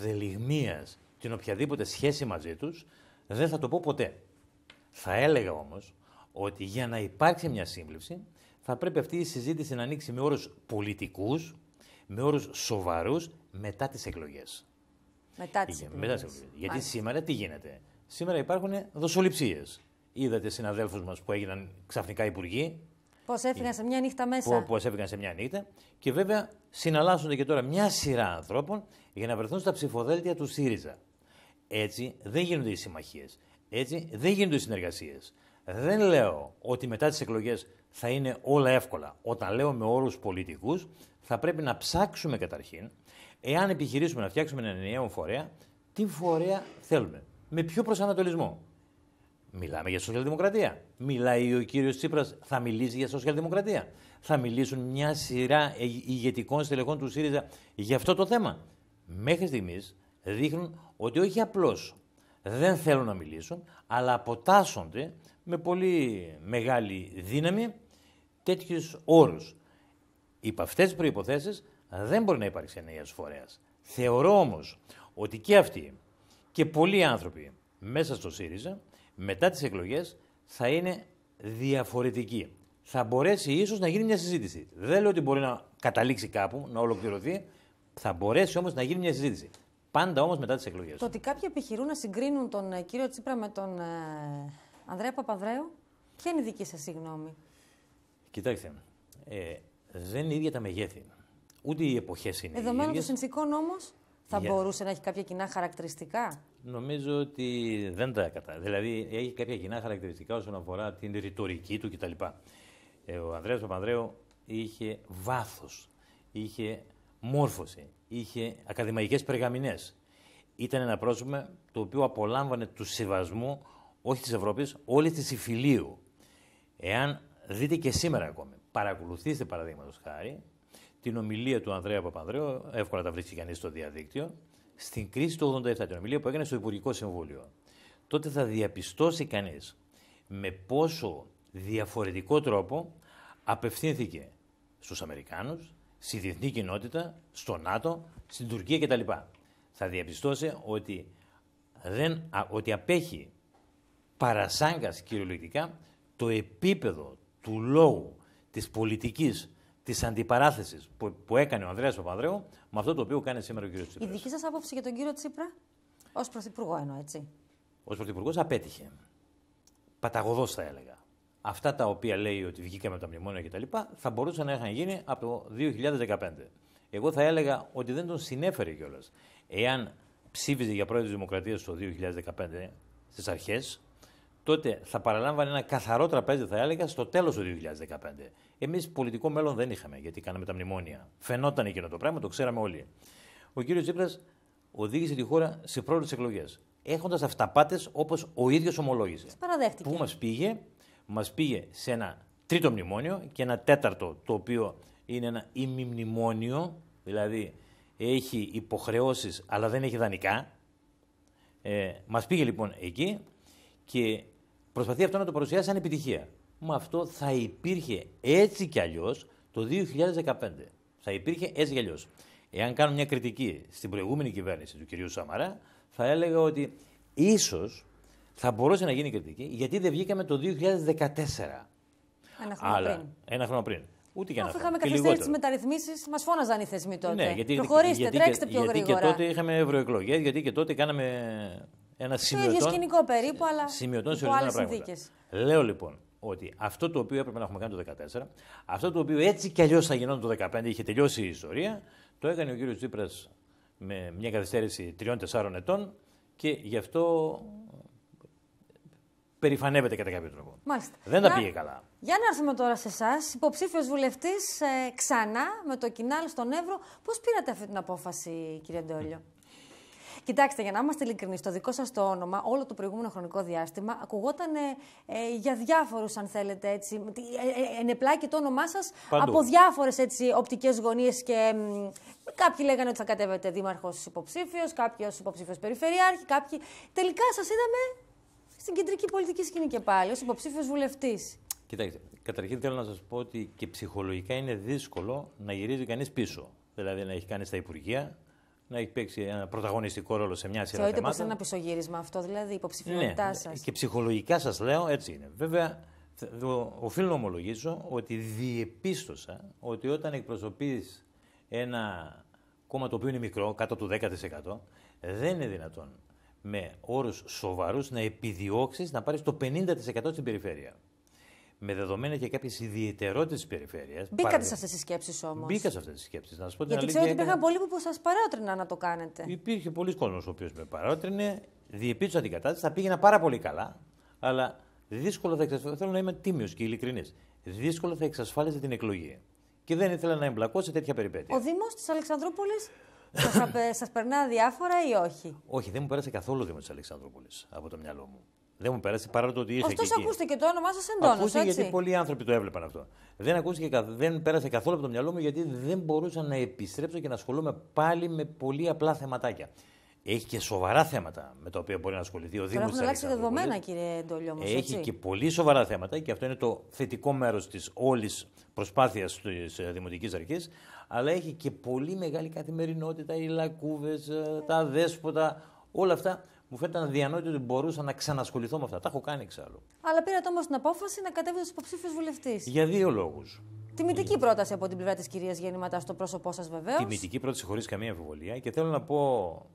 την οποιαδήποτε σχέση μαζί τους, δεν θα το πω ποτέ. Θα έλεγα όμως ότι για να υπάρξει μια σύμπληψη θα πρέπει αυτή η συζήτηση να ανοίξει με όρους πολιτικούς, με όρους σοβαρούς μετά τις εκλογές. Μετά τις εκλογέ. Γιατί σήμερα τι γίνεται. Σήμερα υπάρχουν δοσοληψίες. Είδατε συναδέλφους μας που έγιναν ξαφνικά υπουργοί. Πώς έφυγαν σε μια νύχτα μέσα. Πώς έφυγαν σε μια νύχτα. Και βέβαια συναλλάσσονται και τώρα μια σειρά ανθρώπων για να βρεθούν στα ψηφοδέλτια του ΣΥΡΙΖΑ. Έτσι δεν γίνονται οι συμμαχίες. Έτσι δεν γίνονται οι συνεργασίες. Δεν λέω ότι μετά τις εκλογές θα είναι όλα εύκολα. Όταν λέω με όρου πολιτικούς, θα πρέπει να ψάξουμε καταρχήν, εάν επιχειρήσουμε να φτιάξουμε έναν ενιαίο φορέα, τι φορέα θέλουμε με ποιο προσανατολισμό. Μιλάμε για σοσιαλδημοκρατία. Μιλάει ο κύριος Τσίπρας, θα μιλήσει για σοσιαλδημοκρατία. Θα μιλήσουν μια σειρά ε, ηγετικών στελεχών του ΣΥΡΙΖΑ για αυτό το θέμα. Μέχρι στιγμής δείχνουν ότι όχι απλώς δεν θέλουν να μιλήσουν, αλλά αποτάσσονται με πολύ μεγάλη δύναμη τέτοιους όρους. Υπ' αυτές τις προποθέσει δεν μπορεί να υπάρξει ένα φορέας. Θεωρώ όμως ότι και αυτοί και πολλοί άνθρωποι μέσα στο ΣΥΡΙΖΑ μετά τις εκλογές θα είναι διαφορετικοί. Θα μπορέσει ίσως να γίνει μια συζήτηση. Δεν λέω ότι μπορεί να καταλήξει κάπου, να ολοκληρωθεί. Θα μπορέσει όμως να γίνει μια συζήτηση. Πάντα όμως μετά τις εκλογές. Το ότι κάποιοι επιχειρούν να συγκρίνουν τον ε, κύριο Τσίπρα με τον ε, Ανδρέα Παπαδρέου, ποια είναι η δική σας γνώμη. Κοιτάξτε, ε, δεν είναι ίδια τα μεγέθη. Ούτε οι εποχές είναι. Δεδομένων των συνθήκων όμως θα μπορούσε να έχει κάποια κοινά χαρακτηριστικά. Νομίζω ότι δεν τα κατα... Δηλαδή έχει κάποια κοινά χαρακτηριστικά όσον αφορά την ρητορική του κτλ. Ε, ο Ανδρέας Παπανδρέου είχε βάθος, είχε μόρφωση, είχε ακαδημαϊκές περγαμηνές. Ήταν ένα πρόσωπο το οποίο απολάμβανε του σεβασμού όχι της Ευρώπης, όλη της Ιφιλίου. Εάν δείτε και σήμερα ακόμη, παρακολουθήστε παραδείγματος χάρη την ομιλία του Ανδρέα Παπανδρέου, εύκολα τα βρίσκει κανείς στο διαδίκτυο, στην κρίση του 87, την ομιλία που έκανε στο Υπουργικό Συμβούλιο. Τότε θα διαπιστώσει κανείς με πόσο διαφορετικό τρόπο απευθύνθηκε στους Αμερικάνους, στη διεθνή κοινότητα, στο ΝΑΤΟ, στην Τουρκία κτλ. Θα διαπιστώσει ότι, δεν, ότι απέχει παρασάγκας κυριολεκτικά το επίπεδο του λόγου, της πολιτικής της αντιπαράθεσης που, που έκανε ο Ανδρέας Παπαδρέου με αυτό το οποίο κάνει σήμερα ο κύριος Τσίπρας. Η δική σας άποψη για τον κύριο Τσίπρα, ως πρωθυπουργό εννοώ, έτσι. Ως πρωθυπουργός απέτυχε. Παταγωδός θα έλεγα. Αυτά τα οποία λέει ότι βγήκαμε από τα μνημόνια κτλ. θα μπορούσαν να είχαν γίνει από το 2015. Εγώ θα έλεγα ότι δεν τον συνέφερε κιόλας. Εάν ψήφιζε για πρόεδρο της Δημοκρατίας το 2015 στις αρχές, τότε θα παραλάμβανε ένα καθαρό τραπέζι, θα έλεγα, στο τέλος του 2015. Εμείς πολιτικό μέλλον δεν είχαμε, γιατί κάναμε τα μνημόνια. Φαινόταν εκείνο το πράγμα, το ξέραμε όλοι. Ο κύριος Τσίπρας οδήγησε τη χώρα σε πρώτε εκλογές. Έχοντας αυταπάτες όπως ο ίδιος ομολόγησε. Παραδέχτηκε. Πού μας πήγε, μας πήγε σε ένα τρίτο μνημόνιο και ένα τέταρτο, το οποίο είναι ένα ημιμνημόνιο, δηλαδή έχει υποχρεώσεις αλλά δεν έχει δανεικά. Ε, μας πήγε λοιπόν εκεί και Προσπαθεί αυτό να το παρουσιάσει σαν επιτυχία. Μα αυτό θα υπήρχε έτσι κι αλλιώς το 2015. Θα υπήρχε έτσι κι αλλιώς. Εάν κάνω μια κριτική στην προηγούμενη κυβέρνηση του κυρίου Σαμαρά, θα έλεγα ότι ίσως θα μπορούσε να γίνει κριτική γιατί δεν βγήκαμε το 2014. Ένα χρόνο πριν. Ένα χρόνο πριν. Ούτε για Αφού είχαμε καθυστερήσει τις μεταρρυθμίσεις, μας φώναζαν οι θεσμοί τότε. Ναι, γιατί, Προχωρήστε, γιατί, τρέξτε πιο γιατί γρήγορα. Γιατί και τότε είχαμε ευρωεκλογές, γιατί και τότε κάναμε ένα σημειωτό. σκηνικό περίπου, αλλά. υπό σε ορισμένα Λέω λοιπόν ότι αυτό το οποίο έπρεπε να έχουμε κάνει το 2014, αυτό το οποίο έτσι κι αλλιώς θα γινόταν το 2015, είχε τελειώσει η ιστορία, το έκανε ο κύριος Τσίπρας με μια καθυστερηση τριων τριών-τεσσάρων ετών και γι' αυτό περηφανεύεται κατά κάποιο τρόπο. Μάλιστα. Δεν τα πήγε καλά. Για να έρθουμε τώρα σε εσάς, υποψήφιος βουλευτής ε, ξανά με το κοινάλ στον Εύρο. Πώς πήρατε αυτή την απόφαση, κύριε Ντόλιο. Κοιτάξτε, για να είμαστε ειλικρινείς, το δικό σας το όνομα όλο το προηγούμενο χρονικό διάστημα ακουγόταν ε, για διάφορους, αν θέλετε έτσι. Ε, ε το όνομά σας από διάφορες οπτικές γωνίες και Κάποιοι λέγανε ότι θα κατέβετε δήμαρχος υποψήφιος, κάποιο υποψήφιος περιφερειάρχη, κάποιοι. Τελικά σας είδαμε στην κεντρική πολιτική σκηνή και πάλι, ως υποψήφιος βουλευτής. Κοιτάξτε, καταρχήν θέλω να σας πω ότι και ψυχολογικά είναι δύσκολο να γυρίζει κανείς πίσω. Δηλαδή να έχει κάνει στα Υπουργεία, να έχει παίξει ένα πρωταγωνιστικό ρόλο σε μια σειρά Θεωρείτε θεμάτων. Θεωρείτε πως είναι ένα πισωγύρισμα αυτό, δηλαδή η υποψηφιότητά ναι, Και ψυχολογικά σας λέω έτσι είναι. Βέβαια, οφείλω να ομολογήσω ότι διεπίστωσα ότι όταν εκπροσωπείς ένα κόμμα το οποίο είναι μικρό, κάτω του 10%, δεν είναι δυνατόν με όρους σοβαρούς να επιδιώξεις να πάρεις το 50% στην περιφέρεια με δεδομένα και κάποιες ιδιαιτερότητες της περιφέρειας. Μπήκατε παρα... σε αυτές τις σκέψεις όμως. Μπήκα σε αυτές τις σκέψεις, να σα πω την Γιατί ξέρω ότι υπήρχαν πολλοί που σα παρότριναν να το κάνετε. Υπήρχε πολλοί κόσμος ο οποίος με παρότρινε. Διεπίτωσα την κατάσταση, θα πήγαινα πάρα πολύ καλά, αλλά δύσκολα θα εξασφάλιζε. Θέλω να είμαι τίμιος και ειλικρινής. Δύσκολα θα εξασφάλιζε την εκλογή. Και δεν ήθελα να εμπλακώ σε τέτοια περιπέτεια. Ο Δήμος της Αλεξανδρούπολης σας περνά διάφορα ή όχι. Όχι, δεν μου πέρασε καθόλου ο Δήμος της Αλεξανδρούπολης από το μυαλό μου. Δεν μου πέρασε παρά το ότι είχε. Ωστόσο, ακούστηκε το όνομά σας εντόνως. Ακούστηκε έτσι. γιατί πολλοί άνθρωποι το έβλεπαν αυτό. Δεν, ακούστηκε, δεν πέρασε καθόλου από το μυαλό μου γιατί δεν μπορούσα να επιστρέψω και να ασχολούμαι πάλι με πολύ απλά θεματάκια. Έχει και σοβαρά θέματα με τα οποία μπορεί να ασχοληθεί ο Δήμος. Έχουν αλλάξει δεδομένα, κύριε Ντόλιο, Έχει και πολύ σοβαρά θέματα και αυτό είναι το θετικό μέρος της όλης προσπάθειας της ε, Δημοτικής Αρχής. Αλλά έχει και πολύ μεγάλη καθημερινότητα, οι λακκούβες, ε, τα δέσποτα, όλα αυτά μου φαίνεται διανόητο ότι μπορούσα να ξανασχοληθώ με αυτά. Τα έχω κάνει εξάλλου. Αλλά πήρατε όμως την απόφαση να κατέβετε ως υποψήφιος βουλευτής. Για δύο λόγους. Τιμητική πρόταση από την πλευρά της κυρίας Γεννηματά στο πρόσωπό σας, βεβαίως. Τιμητική πρόταση χωρίς καμία αμφιβολία. Και θέλω να πω,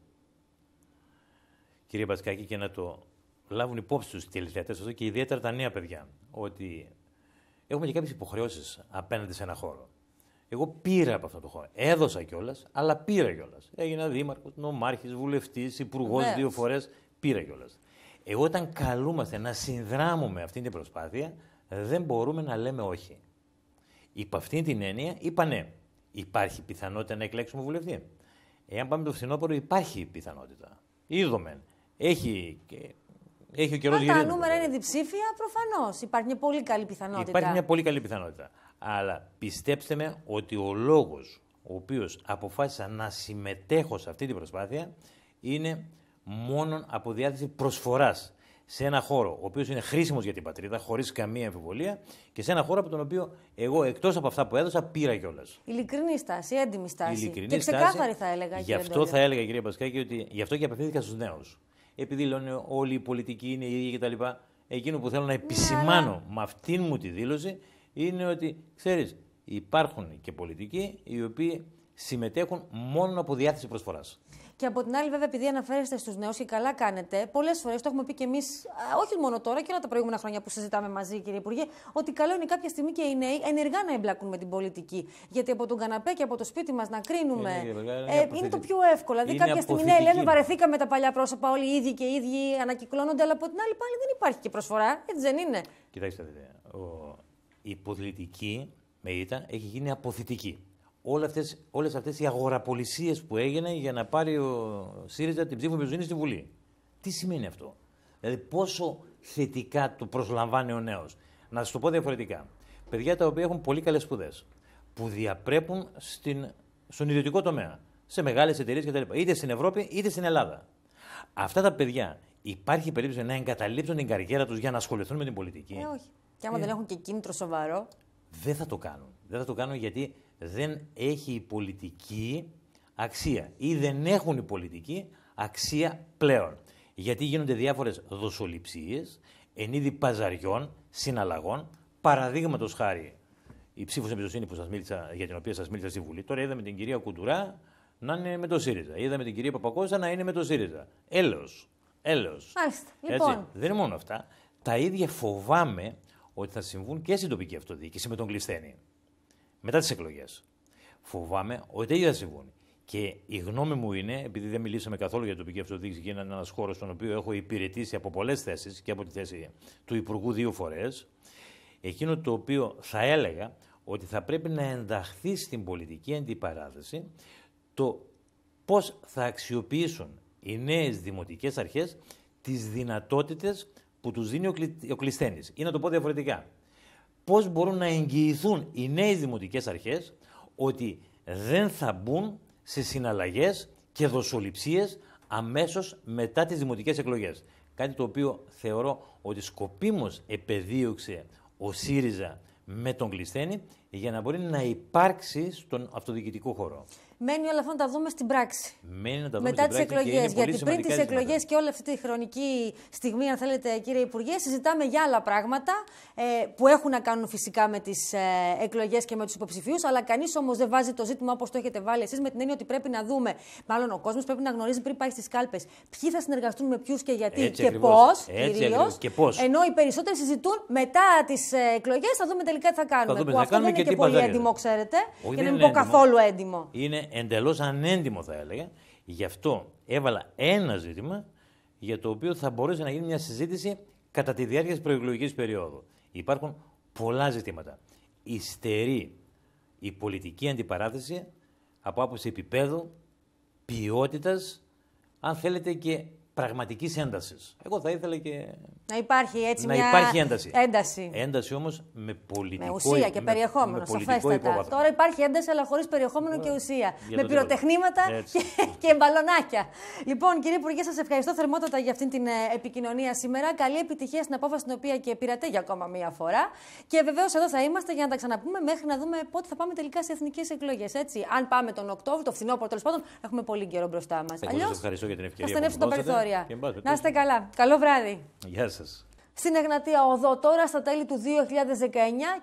κύριε Μπασκάκη, και να το λάβουν υπόψη τους οι αυτό και ιδιαίτερα τα νέα παιδιά, ότι έχουμε και κάποιες υποχρεώσεις απέναντι σε ένα χώρο. Εγώ πήρα από αυτό το χώρο. Έδωσα κιόλας, αλλά πήρα κιόλας. Έγινα δήμαρχος, νομάρχης, βουλευτής, υπουργός ναι. δύο φορές. Πήρα κιόλας. Εγώ όταν καλούμαστε να συνδράμουμε αυτή την προσπάθεια, δεν μπορούμε να λέμε όχι. Υπ' αυτή την έννοια είπα ναι. Υπάρχει πιθανότητα να εκλέξουμε βουλευτή. Εάν πάμε το φθινόπωρο, υπάρχει πιθανότητα. Είδομεν. Έχει, έχει ο καιρός γυρίσει. Αν τα νούμερα είναι διψήφια, προφανώς υπάρχει μια πολύ καλή πιθανότητα. Υπάρχει μια πολύ καλή πιθανότητα. Αλλά πιστέψτε με ότι ο λόγος ο οποίος αποφάσισα να συμμετέχω σε αυτή την προσπάθεια είναι μόνο από διάθεση προσφοράς σε ένα χώρο ο οποίος είναι χρήσιμος για την πατρίδα, χωρίς καμία εμφιβολία και σε ένα χώρο από τον οποίο εγώ εκτός από αυτά που έδωσα πήρα κιόλας. Ειλικρινή στάση, έντιμη στάση Ειλικρινή και ξεκάθαρη θα έλεγα. Γι' αυτό θα έλεγα κυρία Πασκάκη ότι γι' αυτό και απευθύνθηκα στους νέους. Επειδή λένε όλοι οι πολιτικοί είναι οι ίδιοι κτλ. Εκείνο που θέλω να επισημάνω ναι, ναι. με αυτήν μου τη δήλωση είναι ότι, ξέρεις, υπάρχουν και πολιτικοί οι οποίοι συμμετέχουν μόνο από διάθεση προσφοράς. Και από την άλλη, βέβαια, επειδή αναφέρεστε στους νέους και καλά κάνετε, πολλές φορές το έχουμε πει και εμείς, όχι μόνο τώρα και όλα τα προηγούμενα χρόνια που συζητάμε μαζί, κύριε Υπουργέ, ότι καλό είναι κάποια στιγμή και οι νέοι ενεργά να εμπλακούν με την πολιτική. Γιατί από τον καναπέ και από το σπίτι μας να κρίνουμε είναι, ε, το πιο εύκολο. Δηλαδή, κάποια στιγμή, ναι, λέμε βαρεθήκαμε τα παλιά πρόσωπα, όλοι οι ίδιοι και οι ίδιοι ανακυκλώνονται, αλλά από την άλλη πάλι δεν υπάρχει και προσφορά. Έτσι δεν είναι. Κοιτάξτε, ο η πολιτική με ήττα έχει γίνει αποθητική. Όλε αυτές όλες αυτές οι αγοραπολισίες που έγιναν για να πάρει ο ΣΥΡΙΖΑ την ψήφο στη Βουλή. Τι σημαίνει αυτό. Δηλαδή, πόσο θετικά το προσλαμβάνει ο νέος. Να σας το πω διαφορετικά. Παιδιά τα οποία έχουν πολύ καλές σπουδές, που διαπρέπουν στην, στον ιδιωτικό τομέα, σε μεγάλες εταιρείες κτλ. Είτε στην Ευρώπη είτε στην Ελλάδα. Αυτά τα παιδιά, υπάρχει περίπτωση να εγκαταλείψουν την καριέρα τους για να ασχοληθούν με την πολιτική. Ε, όχι. Και άμα ε... δεν έχουν και κίνητρο σοβαρό. Δεν θα το κάνουν. Δεν θα το κάνουν γιατί δεν έχει η πολιτική αξία ή δεν έχουν η πολιτική αξία πλέον. Γιατί γίνονται διάφορες δοσοληψίες εν είδη παζαριών, συναλλαγών. Παραδείγματος χάρη η ψήφος εμπιστοσύνη που σας μίλησα, για την οποία σας μίλησα στη Βουλή. Τώρα είδαμε την κυρία Κουντουρά να είναι με το ΣΥΡΙΖΑ. Είδαμε την κυρία Παπακώστα να είναι με το ΣΥΡΙΖΑ. Έλεος. Έλεος. Μάλιστα. Λοιπόν. Δεν είναι μόνο αυτά. Τα ίδια φοβάμαι ότι θα συμβούν και στην τοπική αυτοδιοίκηση με τον Κλεισθένη. Μετά τις εκλογές. Φοβάμαι ότι έτσι θα συμβούν. Και η γνώμη μου είναι, επειδή δεν μιλήσαμε καθόλου για την τοπική αυτοδιοίκηση, και είναι ένας χώρος στον οποίο έχω υπηρετήσει από πολλές θέσεις και από τη θέση του Υπουργού δύο φορές, εκείνο το οποίο θα έλεγα ότι θα πρέπει να ενταχθεί στην πολιτική αντιπαράθεση το πώς θα αξιοποιήσουν οι νέες δημοτικές αρχές τις δυνατότητες που τους δίνει ο, ή να το πω διαφορετικά, πώς μπορούν να εγγυηθούν οι νέες δημοτικές αρχές ότι δεν θα μπουν σε συναλλαγές και δοσοληψίες αμέσως μετά τις δημοτικές εκλογές. Κάτι το οποίο θεωρώ ότι σκοπίμως επεδίωξε ο ΣΥΡΙΖΑ με τον Κλεισθένη για να μπορεί να υπάρξει στον αυτοδιοικητικό χώρο. Μένει όλα αυτά να τα δούμε στην πράξη. Μένει να τα δούμε Μετά τι εκλογέ. Γιατί πριν τις εκλογέ και όλη αυτή τη χρονική στιγμή, αν θέλετε, κύριε Υπουργέ, συζητάμε για άλλα πράγματα ε, που έχουν να κάνουν φυσικά με τις ε, εκλογές και με τους υποψηφίους. Αλλά κανείς όμως δεν βάζει το ζήτημα όπως το έχετε βάλει εσείς, με την έννοια ότι πρέπει να δούμε, μάλλον ο κόσμος πρέπει να γνωρίζει πριν πάει στις κάλπες, ποιοι θα συνεργαστούν με ποιους και γιατί Έτσι και πώ. Ενώ οι περισσότεροι συζητούν μετά τις ε, εκλογές, θα δούμε τελικά τι θα κάνουμε. που αυτό δεν είναι και πολύ έντιμο, ξέρετε. Και δεν καθόλου έντιμο. Είναι εντελώς ανέντιμο θα έλεγα. Γι' αυτό έβαλα ένα ζήτημα για το οποίο θα μπορούσε να γίνει μια συζήτηση κατά τη διάρκεια της προεκλογικής περίοδου. Υπάρχουν πολλά ζητήματα. Ιστερεί η πολιτική αντιπαράθεση από άποψη επίπεδου, ποιότητας, αν θέλετε και πραγματικής έντασης. Εγώ θα ήθελα και. Να υπάρχει έτσι να μια υπάρχει ένταση. Ένταση, ένταση όμως με πολιτικό Με ουσία και περιεχόμενο. Με, σαφέστατα. Τώρα υπάρχει ένταση, αλλά χωρίς περιεχόμενο και ουσία. Για με πυροτεχνήματα και, και μπαλονάκια. Λοιπόν, κύριε Υπουργέ, σας ευχαριστώ θερμότατα για αυτή την ε, επικοινωνία σήμερα. Καλή επιτυχία στην απόφαση την οποία και πήρατε για ακόμα μία φορά. Και βεβαίως εδώ θα είμαστε για να τα ξαναπούμε μέχρι να δούμε πότε θα πάμε τελικά σε εθνικές εκλογές. Αν πάμε τον Οκτώβριο, το φθινόπωρο τέλος πάντων, έχουμε πολύ καιρό μπροστά μας. Αλλιώ θα για το περιθώριο. Νάστε Να είστε καλά. Καλό βράδυ. Γεια σας. Στην Εγνατία Οδό τώρα στα τέλη του 2019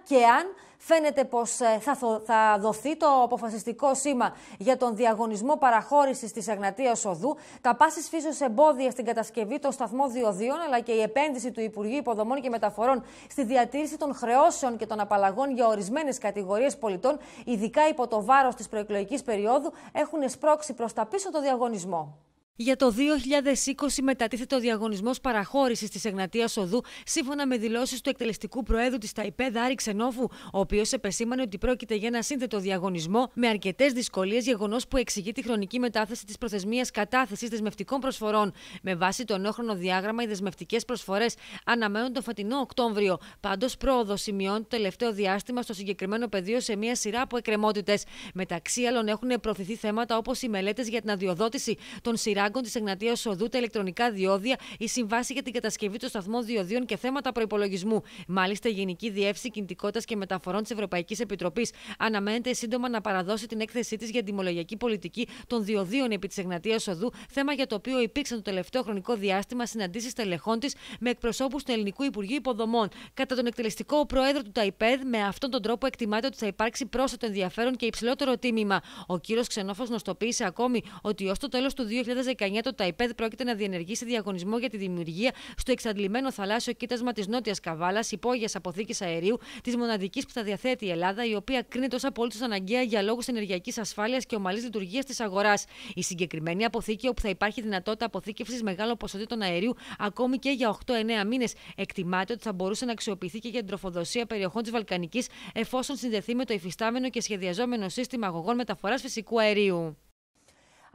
και αν φαίνεται πως ε, θα, δοθεί το αποφασιστικό σήμα για τον διαγωνισμό παραχώρησης της Εγνατίας Οδού, τα πάσης φύσεως εμπόδια στην κατασκευή των σταθμών διοδίων αλλά και η επένδυση του Υπουργείου Υποδομών και Μεταφορών στη διατήρηση των χρεώσεων και των απαλλαγών για ορισμένες κατηγορίες πολιτών, ειδικά υπό το βάρος της προεκλογικής περίοδου, έχουν σπρώξει προς τα πίσω το διαγωνισμό. Για το 2020 μετατίθεται ο διαγωνισμός παραχώρησης της Εγνατίας Οδού, σύμφωνα με δηλώσεις του εκτελεστικού προέδρου της ΤΑΙΠΕΔΑ Άρη Ξενόφου, ο οποίος επεσήμανε ότι πρόκειται για ένα σύνθετο διαγωνισμό με αρκετές δυσκολίες, γεγονός που εξηγεί τη χρονική μετάθεση της προθεσμίας κατάθεσης δεσμευτικών προσφορών. Με βάση το νέο διάγραμμα, οι δεσμευτικές προσφορές αναμένουν τον φετινό Οκτώβριο. Πάντως, πρόοδο σημειώνει το τελευταίο διάστημα στο συγκεκριμένο πεδίο σε μία σειρά από εκκρεμότητες. Μεταξύ άλλων, έχουν προωθηθεί θέματα όπως οι μελέτες για την αδειοδότηση των σειρά τάγκων της Εγνατίας Οδού, τα ηλεκτρονικά διόδια, η συμβάση για την κατασκευή των σταθμών διοδίων και θέματα προπολογισμού. Μάλιστα, η Γενική Διεύθυνση Κινητικότητας και Μεταφορών της Ευρωπαϊκής Επιτροπής αναμένεται σύντομα να παραδώσει την έκθεσή της για την τιμολογιακή πολιτική των διοδίων επί της Εγνατίας Οδού, θέμα για το οποίο υπήρξαν το τελευταίο χρονικό διάστημα συναντήσεις τελεχών της με εκπροσώπους του Ελληνικού Υπουργείου Υποδομών. Κατά τον εκτελεστικό πρόεδρο του ΤΑΙΠΕΔ, με αυτόν τον τρόπο εκτιμάται ότι θα υπάρξει πρόσθετο ενδιαφέρον και υψηλότερο τίμημα. Ο κύριος Ξενόφος γνωστοποίησε ακόμη ότι ως το τέλος του 2019 το ΤΑΙΠΕΔ πρόκειται να διενεργήσει διαγωνισμό για τη δημιουργία στο εξαντλημένο θαλάσσιο κοίτασμα της Νότιας Καβάλας, υπόγειας αποθήκης αερίου, της μοναδικής που θα διαθέτει η Ελλάδα, η οποία κρίνεται ως απολύτω αναγκαία για λόγους ενεργειακής ασφάλειας και ομαλής λειτουργίας της αγοράς. Η συγκεκριμένη αποθήκη, όπου θα υπάρχει δυνατότητα αποθήκευσης μεγάλων ποσοτήτων αερίου ακόμη και για 8-9 μήνες, εκτιμάται ότι θα μπορούσε να αξιοποιηθεί και για την τροφοδοσία περιοχών της Βαλκανικής, εφόσον συνδεθεί με το υφιστάμενο και σχεδιαζόμενο σύστημα αγωγών μεταφοράς φυσικού αερίου.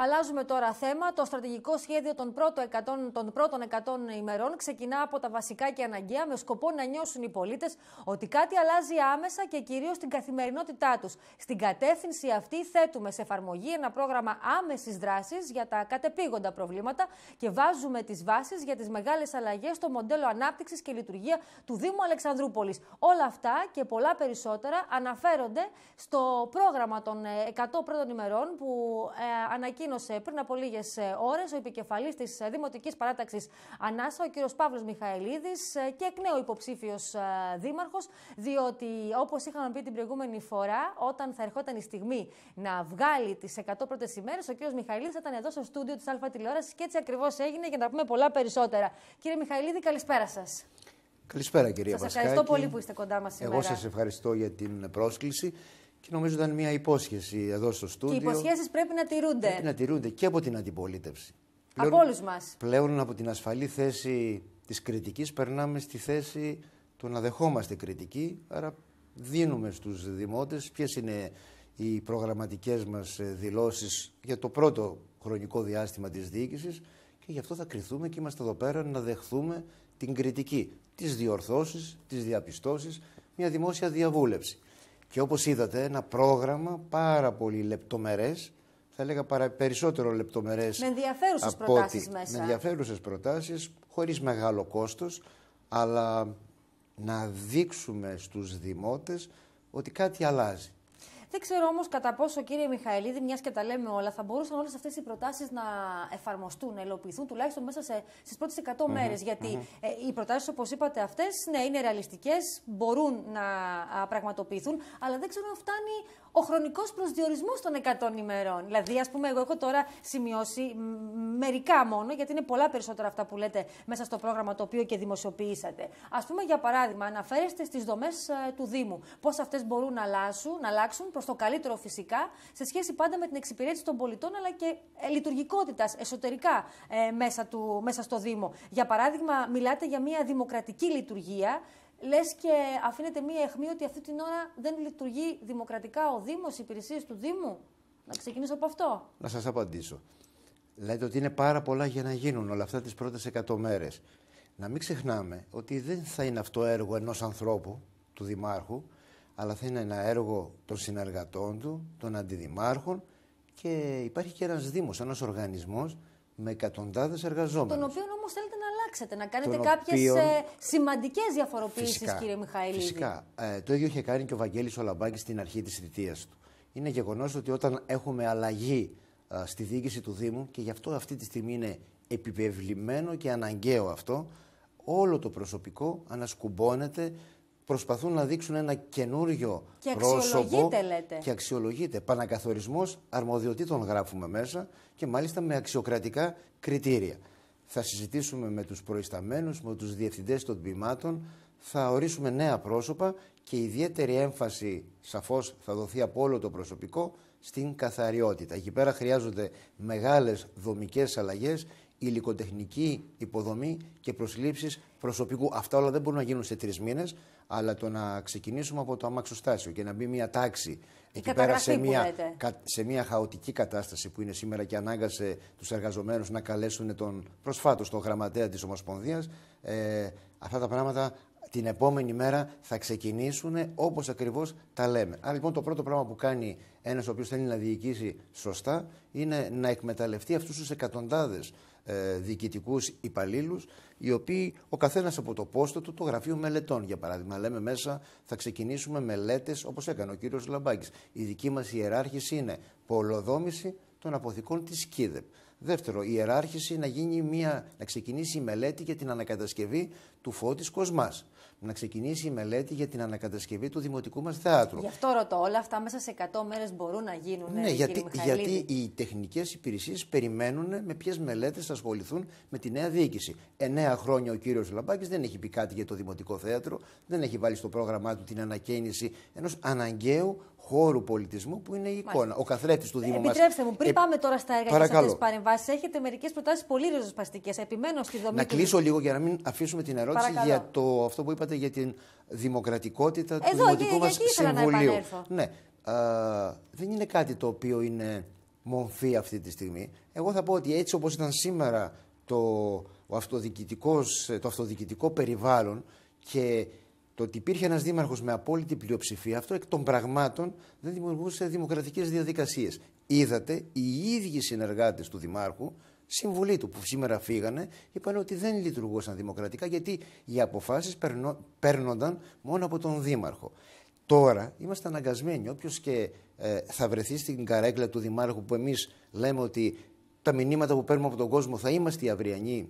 Αλλάζουμε τώρα θέμα. Το στρατηγικό σχέδιο των, πρώτων 100, των πρώτων 100 ημερών ξεκινά από τα βασικά και αναγκαία με σκοπό να νιώσουν οι πολίτες ότι κάτι αλλάζει άμεσα και κυρίως στην καθημερινότητά τους. Στην κατεύθυνση αυτή θέτουμε σε εφαρμογή ένα πρόγραμμα άμεσης δράσης για τα κατεπήγοντα προβλήματα και βάζουμε τις βάσεις για τις μεγάλες αλλαγές στο μοντέλο ανάπτυξης και λειτουργία του Δήμου Αλεξανδρούπολης. Όλα αυτά και πολλά περισσότερα αναφέρονται στο πρόγραμμα των 100 ε, πρώτων ημερών που ε, ανακοίνωσε ανακοίνωσε πριν από λίγες ώρες ο επικεφαλής της ε, Δημοτικής Παράταξης Ανάσα, ο κ. Παύλος Μιχαηλίδης, ε, και εκ νέου υποψήφιος ε, δήμαρχος, διότι όπως είχαμε πει την προηγούμενη φορά, όταν θα ερχόταν η στιγμή να βγάλει τις 100 πρώτε ημέρες, ο κ. Μιχαηλίδη θα ήταν εδώ στο στούντιο της ΑΛΦΑ τηλεόρασης και έτσι ακριβώς έγινε για να πούμε πολλά περισσότερα. Κύριε Μιχαηλίδη, καλησπέρα σας. Καλησπέρα κυρία Σας Σας ευχαριστώ πολύ που είστε κοντά μας σήμερα. Εγώ σας ευχαριστώ για την πρόσκληση. Και νομίζω ήταν μια υπόσχεση εδώ στο στούντιο. Και οι υποσχέσεις πρέπει να τηρούνται. Πρέπει να τηρούνται και από την αντιπολίτευση. από όλους μας. Πλέον από την ασφαλή θέση της κριτικής περνάμε στη θέση του να δεχόμαστε κριτική. Άρα δίνουμε στους δημότες ποιες είναι οι προγραμματικές μας δηλώσεις για το πρώτο χρονικό διάστημα της διοίκησης. και γι' αυτό θα κρυθούμε και είμαστε εδώ πέρα να δεχθούμε την κριτική, τι διορθώσει, τι διαπιστώσει, μια δημόσια διαβούλευση. Και όπως είδατε, ένα πρόγραμμα πάρα πολύ λεπτομερές, θα έλεγα παρα, περισσότερο λεπτομερές. Με ενδιαφέρουσες από προτάσεις μέσα. Με ενδιαφέρουσες προτάσεις, χωρίς μεγάλο κόστος, αλλά να δείξουμε στους δημότες ότι κάτι αλλάζει. Δεν ξέρω όμως κατά πόσο, κύριε Μιχαηλίδη, μιας και τα λέμε όλα, θα μπορούσαν όλες αυτές οι προτάσεις να εφαρμοστούν, να υλοποιηθούν τουλάχιστον μέσα στις πρώτες 100 mm μέρες. γιατι ε, οι προτάσεις, όπως είπατε, αυτές, ναι, είναι ρεαλιστικές, μπορούν να πραγματοποιηθούν, αλλά δεν ξέρω αν φτάνει ο χρονικός προσδιορισμός των 100 ημερών. Δηλαδή, ας πούμε, εγώ έχω τώρα σημειώσει μερικά μόνο, γιατί είναι πολλά περισσότερα αυτά που λέτε μέσα στο πρόγραμμα το οποίο και δημοσιοποιήσατε. Ας πούμε, για παράδειγμα, αναφέρεστε στις δομές ε, του Δήμου. Πώς αυτές μπορούν να αλλάξουν, να αλλάξουν προς το καλύτερο φυσικά, σε σχέση πάντα με την εξυπηρέτηση των πολιτών αλλά και ε, λειτουργικότητας εσωτερικά ε, μέσα, του, μέσα στο Δήμο. Για παράδειγμα, μιλάτε για μια δημοκρατική λειτουργία. Λες και αφήνεται μία αιχμή ότι αυτή την ώρα δεν λειτουργεί δημοκρατικά ο Δήμος, οι υπηρεσίες του Δήμου. Να ξεκινήσω από αυτό. Να σας απαντήσω. Λέτε ότι είναι πάρα πολλά για να γίνουν όλα αυτά τις πρώτες 100 μέρες. Να μην ξεχνάμε ότι δεν θα είναι αυτό έργο ενός ανθρώπου, του Δημάρχου, αλλά θα είναι ένα έργο των συνεργατών του, των αντιδημάρχων και υπάρχει και ένας δήμος, ένας οργανισμός με εκατοντάδες εργαζόμενους. Τον οποίο όμως θέλετε να αλλάξετε, να κάνετε τον κάποιες οποίον... Ε, σημαντικές διαφοροποίησεις κύριε Μιχαηλίδη. Φυσικά. Ε, το ίδιο είχε κάνει και ο Βαγγέλης Ολαμπάκης στην αρχή της θητείας του. Είναι γεγονός ότι όταν έχουμε αλλαγή ε, στη διοίκηση του Δήμου και γι' αυτό αυτή τη στιγμή είναι επιπευλημένο και αναγκαίο αυτό, όλο το προσωπικό ανασκουμπώνεται προσπαθούν να δείξουν ένα καινούριο και πρόσωπο και αξιολογείται. Πανακαθορισμός αρμοδιοτήτων γράφουμε μέσα και μάλιστα με αξιοκρατικά κριτήρια. Θα συζητήσουμε με τους προϊσταμένους, με τους διευθυντές των τμήματων, θα ορίσουμε νέα πρόσωπα και ιδιαίτερη έμφαση σαφώς θα δοθεί από όλο το προσωπικό στην καθαριότητα. Εκεί πέρα χρειάζονται μεγάλες δομικές αλλαγές υλικοτεχνική υποδομή και προσλήψεις προσωπικού. Αυτά όλα δεν μπορούν να γίνουν σε τρεις μήνες, αλλά το να ξεκινήσουμε από το αμαξοστάσιο και να μπει μια τάξη εκεί πέρα σε μια, σε χαοτική κατάσταση που είναι σήμερα και ανάγκασε τους εργαζομένους να καλέσουν τον προσφάτως τον γραμματέα της Ομοσπονδίας. Ε, αυτά τα πράγματα την επόμενη μέρα θα ξεκινήσουν όπως ακριβώς τα λέμε. Άρα λοιπόν το πρώτο πράγμα που κάνει ένας ο οποίος θέλει να διοικήσει σωστά είναι να εκμεταλλευτεί αυτούς τους εκατοντάδες ε, διοικητικούς υπαλλήλους, οι οποίοι ο καθένας από το πόστο του, το γραφείο μελετών, για παράδειγμα, λέμε μέσα θα ξεκινήσουμε μελέτες όπως έκανε ο κύριος Λαμπάκης. Η δική μας ιεράρχηση είναι πολλοδόμηση των αποθηκών της ΚΙΔΕΠ. Δεύτερο, η ιεράρχηση να, γίνει μια, να ξεκινήσει η μελέτη για την ανακατασκευή του Φώτης Κοσμάς. Να ξεκινήσει η μελέτη για την ανακατασκευή του Δημοτικού μας Θεάτρου. Γι' αυτό ρωτώ, όλα αυτά μέσα σε 100 μέρες μπορούν να γίνουν, Ναι, γιατί, γιατί οι τεχνικές υπηρεσίες περιμένουν με ποιες μελέτες θα ασχοληθούν με τη νέα διοίκηση. Εννέα χρόνια ο κύριος Λαμπάκης δεν έχει πει κάτι για το Δημοτικό Θέατρο, δεν έχει βάλει στο πρόγραμμά του την ανακαίνιση ενός αναγκαίου χώρου πολιτισμού που είναι η εικόνα. Ο καθρέφτης του ε, Δήμου Επιτρέψτε μου, πριν ε, πάμε τώρα στα έργα και στι παρεμβάσεις, έχετε μερικές προτάσεις πολύ ριζοσπαστικές. Επιμένω στη δομή. Να του... κλείσω λίγο για να μην αφήσουμε την ερώτηση για το, αυτό που είπατε για την δημοκρατικότητα Εδώ, του Δημοτικού μα Συμβουλίου. Να ναι. Α, δεν είναι κάτι το οποίο είναι μορφή αυτή τη στιγμή. Εγώ θα πω ότι έτσι όπως ήταν σήμερα το, ο το αυτοδικητικό περιβάλλον και το ότι υπήρχε ένας δήμαρχος με απόλυτη πλειοψηφία, αυτό εκ των πραγμάτων δεν δημιουργούσε δημοκρατικές διαδικασίες. Είδατε, οι ίδιοι συνεργάτες του Δημάρχου, συμβουλή του που σήμερα φύγανε, είπαν ότι δεν λειτουργούσαν δημοκρατικά γιατί οι αποφάσεις παίρνονταν μόνο από τον Δήμαρχο. Τώρα είμαστε αναγκασμένοι, όποιος και ε, θα βρεθεί στην καρέκλα του Δημάρχου που εμείς λέμε ότι τα μηνύματα που παίρνουμε από τον κόσμο θα είμαστε η αυριανή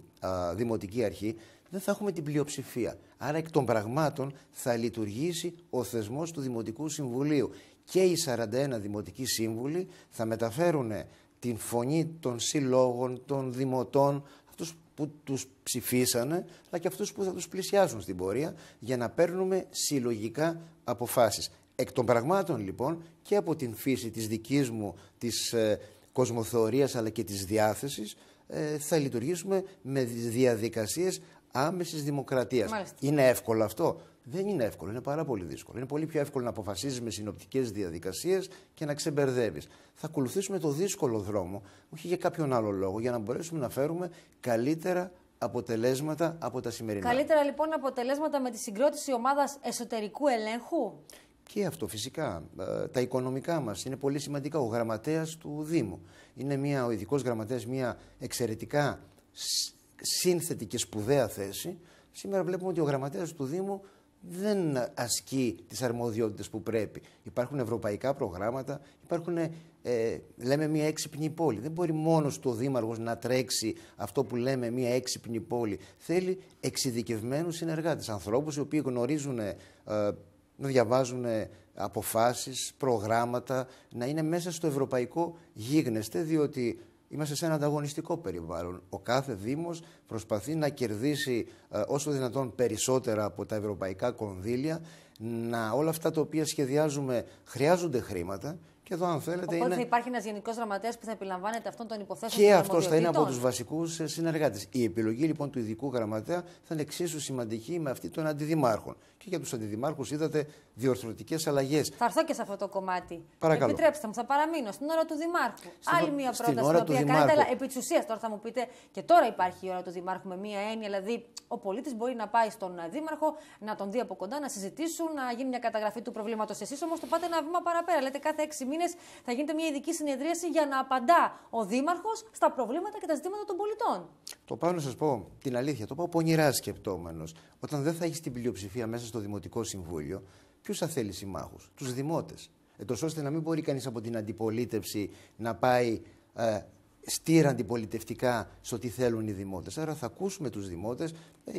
δημοτική αρχή, δεν θα έχουμε την πλειοψηφία. Άρα εκ των πραγμάτων θα λειτουργήσει ο θεσμός του Δημοτικού Συμβουλίου και οι 41 Δημοτικοί Σύμβουλοι θα μεταφέρουν την φωνή των συλλόγων, των δημοτών, αυτούς που τους ψηφίσανε, αλλά και αυτούς που θα τους πλησιάζουν στην πορεία, για να παίρνουμε συλλογικά αποφάσεις. Εκ των πραγμάτων λοιπόν και από την φύση της δικής μου, της ε, κοσμοθεωρίας αλλά και της διάθεσης, ε, θα λειτουργήσουμε με διαδικασίες άμεσης δημοκρατίας. Είναι εύκολο αυτό. Δεν είναι εύκολο, είναι πάρα πολύ δύσκολο. Είναι πολύ πιο εύκολο να αποφασίζεις με συνοπτικές διαδικασίες και να ξεμπερδεύεις. Θα ακολουθήσουμε το δύσκολο δρόμο, όχι για κάποιον άλλο λόγο, για να μπορέσουμε να φέρουμε καλύτερα αποτελέσματα από τα σημερινά. Καλύτερα λοιπόν αποτελέσματα με τη συγκρότηση ομάδας εσωτερικού ελέγχου. Και αυτό φυσικά. Ε, τα οικονομικά μας είναι πολύ σημαντικά. Ο γραμματέας του Δήμου είναι μια, ο ειδικός γραμματέας, μια εξαιρετικά σύνθετη και σπουδαία θέση, σήμερα βλέπουμε ότι ο γραμματέας του Δήμου δεν ασκεί τις αρμοδιότητες που πρέπει. Υπάρχουν ευρωπαϊκά προγράμματα, υπάρχουν, ε, λέμε, μια έξυπνη πόλη. Δεν μπορεί μόνος του ο Δήμαρχος να τρέξει αυτό που λέμε μια έξυπνη πόλη. Θέλει εξειδικευμένους συνεργάτες, ανθρώπους οι οποίοι γνωρίζουν, να ε, διαβάζουν ε, αποφάσεις προγράμματα, να είναι μέσα στο ευρωπαϊκό γίγνεσθε, διότι Είμαστε σε ένα ανταγωνιστικό περιβάλλον. Ο κάθε Δήμος προσπαθεί να κερδίσει ε, όσο δυνατόν περισσότερα από τα ευρωπαϊκά κονδύλια. Να όλα αυτά τα οποία σχεδιάζουμε χρειάζονται χρήματα. Και εδώ, αν θέλετε. Οπότε είναι... θα υπάρχει ένας γενικός γραμματέας που θα επιλαμβάνεται αυτών των υποθέσεων. Και αυτός θα είναι από τους βασικούς ε, συνεργάτες. Η επιλογή λοιπόν του ειδικού γραμματέα θα είναι εξίσου σημαντική με αυτή των αντιδημάρχων και για τους αντιδημάρχους είδατε διορθωτικές αλλαγές. Θα έρθω και σε αυτό το κομμάτι. Παρακαλώ. Επιτρέψτε μου, θα παραμείνω στην ώρα του Δημάρχου. Στην... Άλλη μία πρόταση την οποία δημάρχου. κάνετε, αλλά επί της ουσίας τώρα θα μου πείτε και τώρα υπάρχει η ώρα του Δημάρχου με μία έννοια. Δηλαδή, ο πολίτης μπορεί να πάει στον Δήμαρχο, να τον δει από κοντά, να συζητήσουν, να γίνει μια καταγραφή του προβλήματος. Εσείς όμως το πάτε ένα βήμα παραπέρα. Λέτε κάθε έξι μήνες θα γίνεται μια ειδική συνεδρίαση για να απαντά ο Δήμαρχος στα προβλήματα και τα ζητήματα των πολιτών. Το πάω να σας πω την αλήθεια. Το πάω πονηρά σκεπτόμενος. Όταν δεν θα έχεις την πλειοψηφία μέσα στο Δημοτικό Συμβούλιο, ποιου θα θέλει συμμάχους, τους δημότες. Εντός ώστε να μην μπορεί κανείς από την αντιπολίτευση να πάει ε, στήρα αντιπολιτευτικά στο τι θέλουν οι δημότες. Άρα θα ακούσουμε τους δημότες. Ε,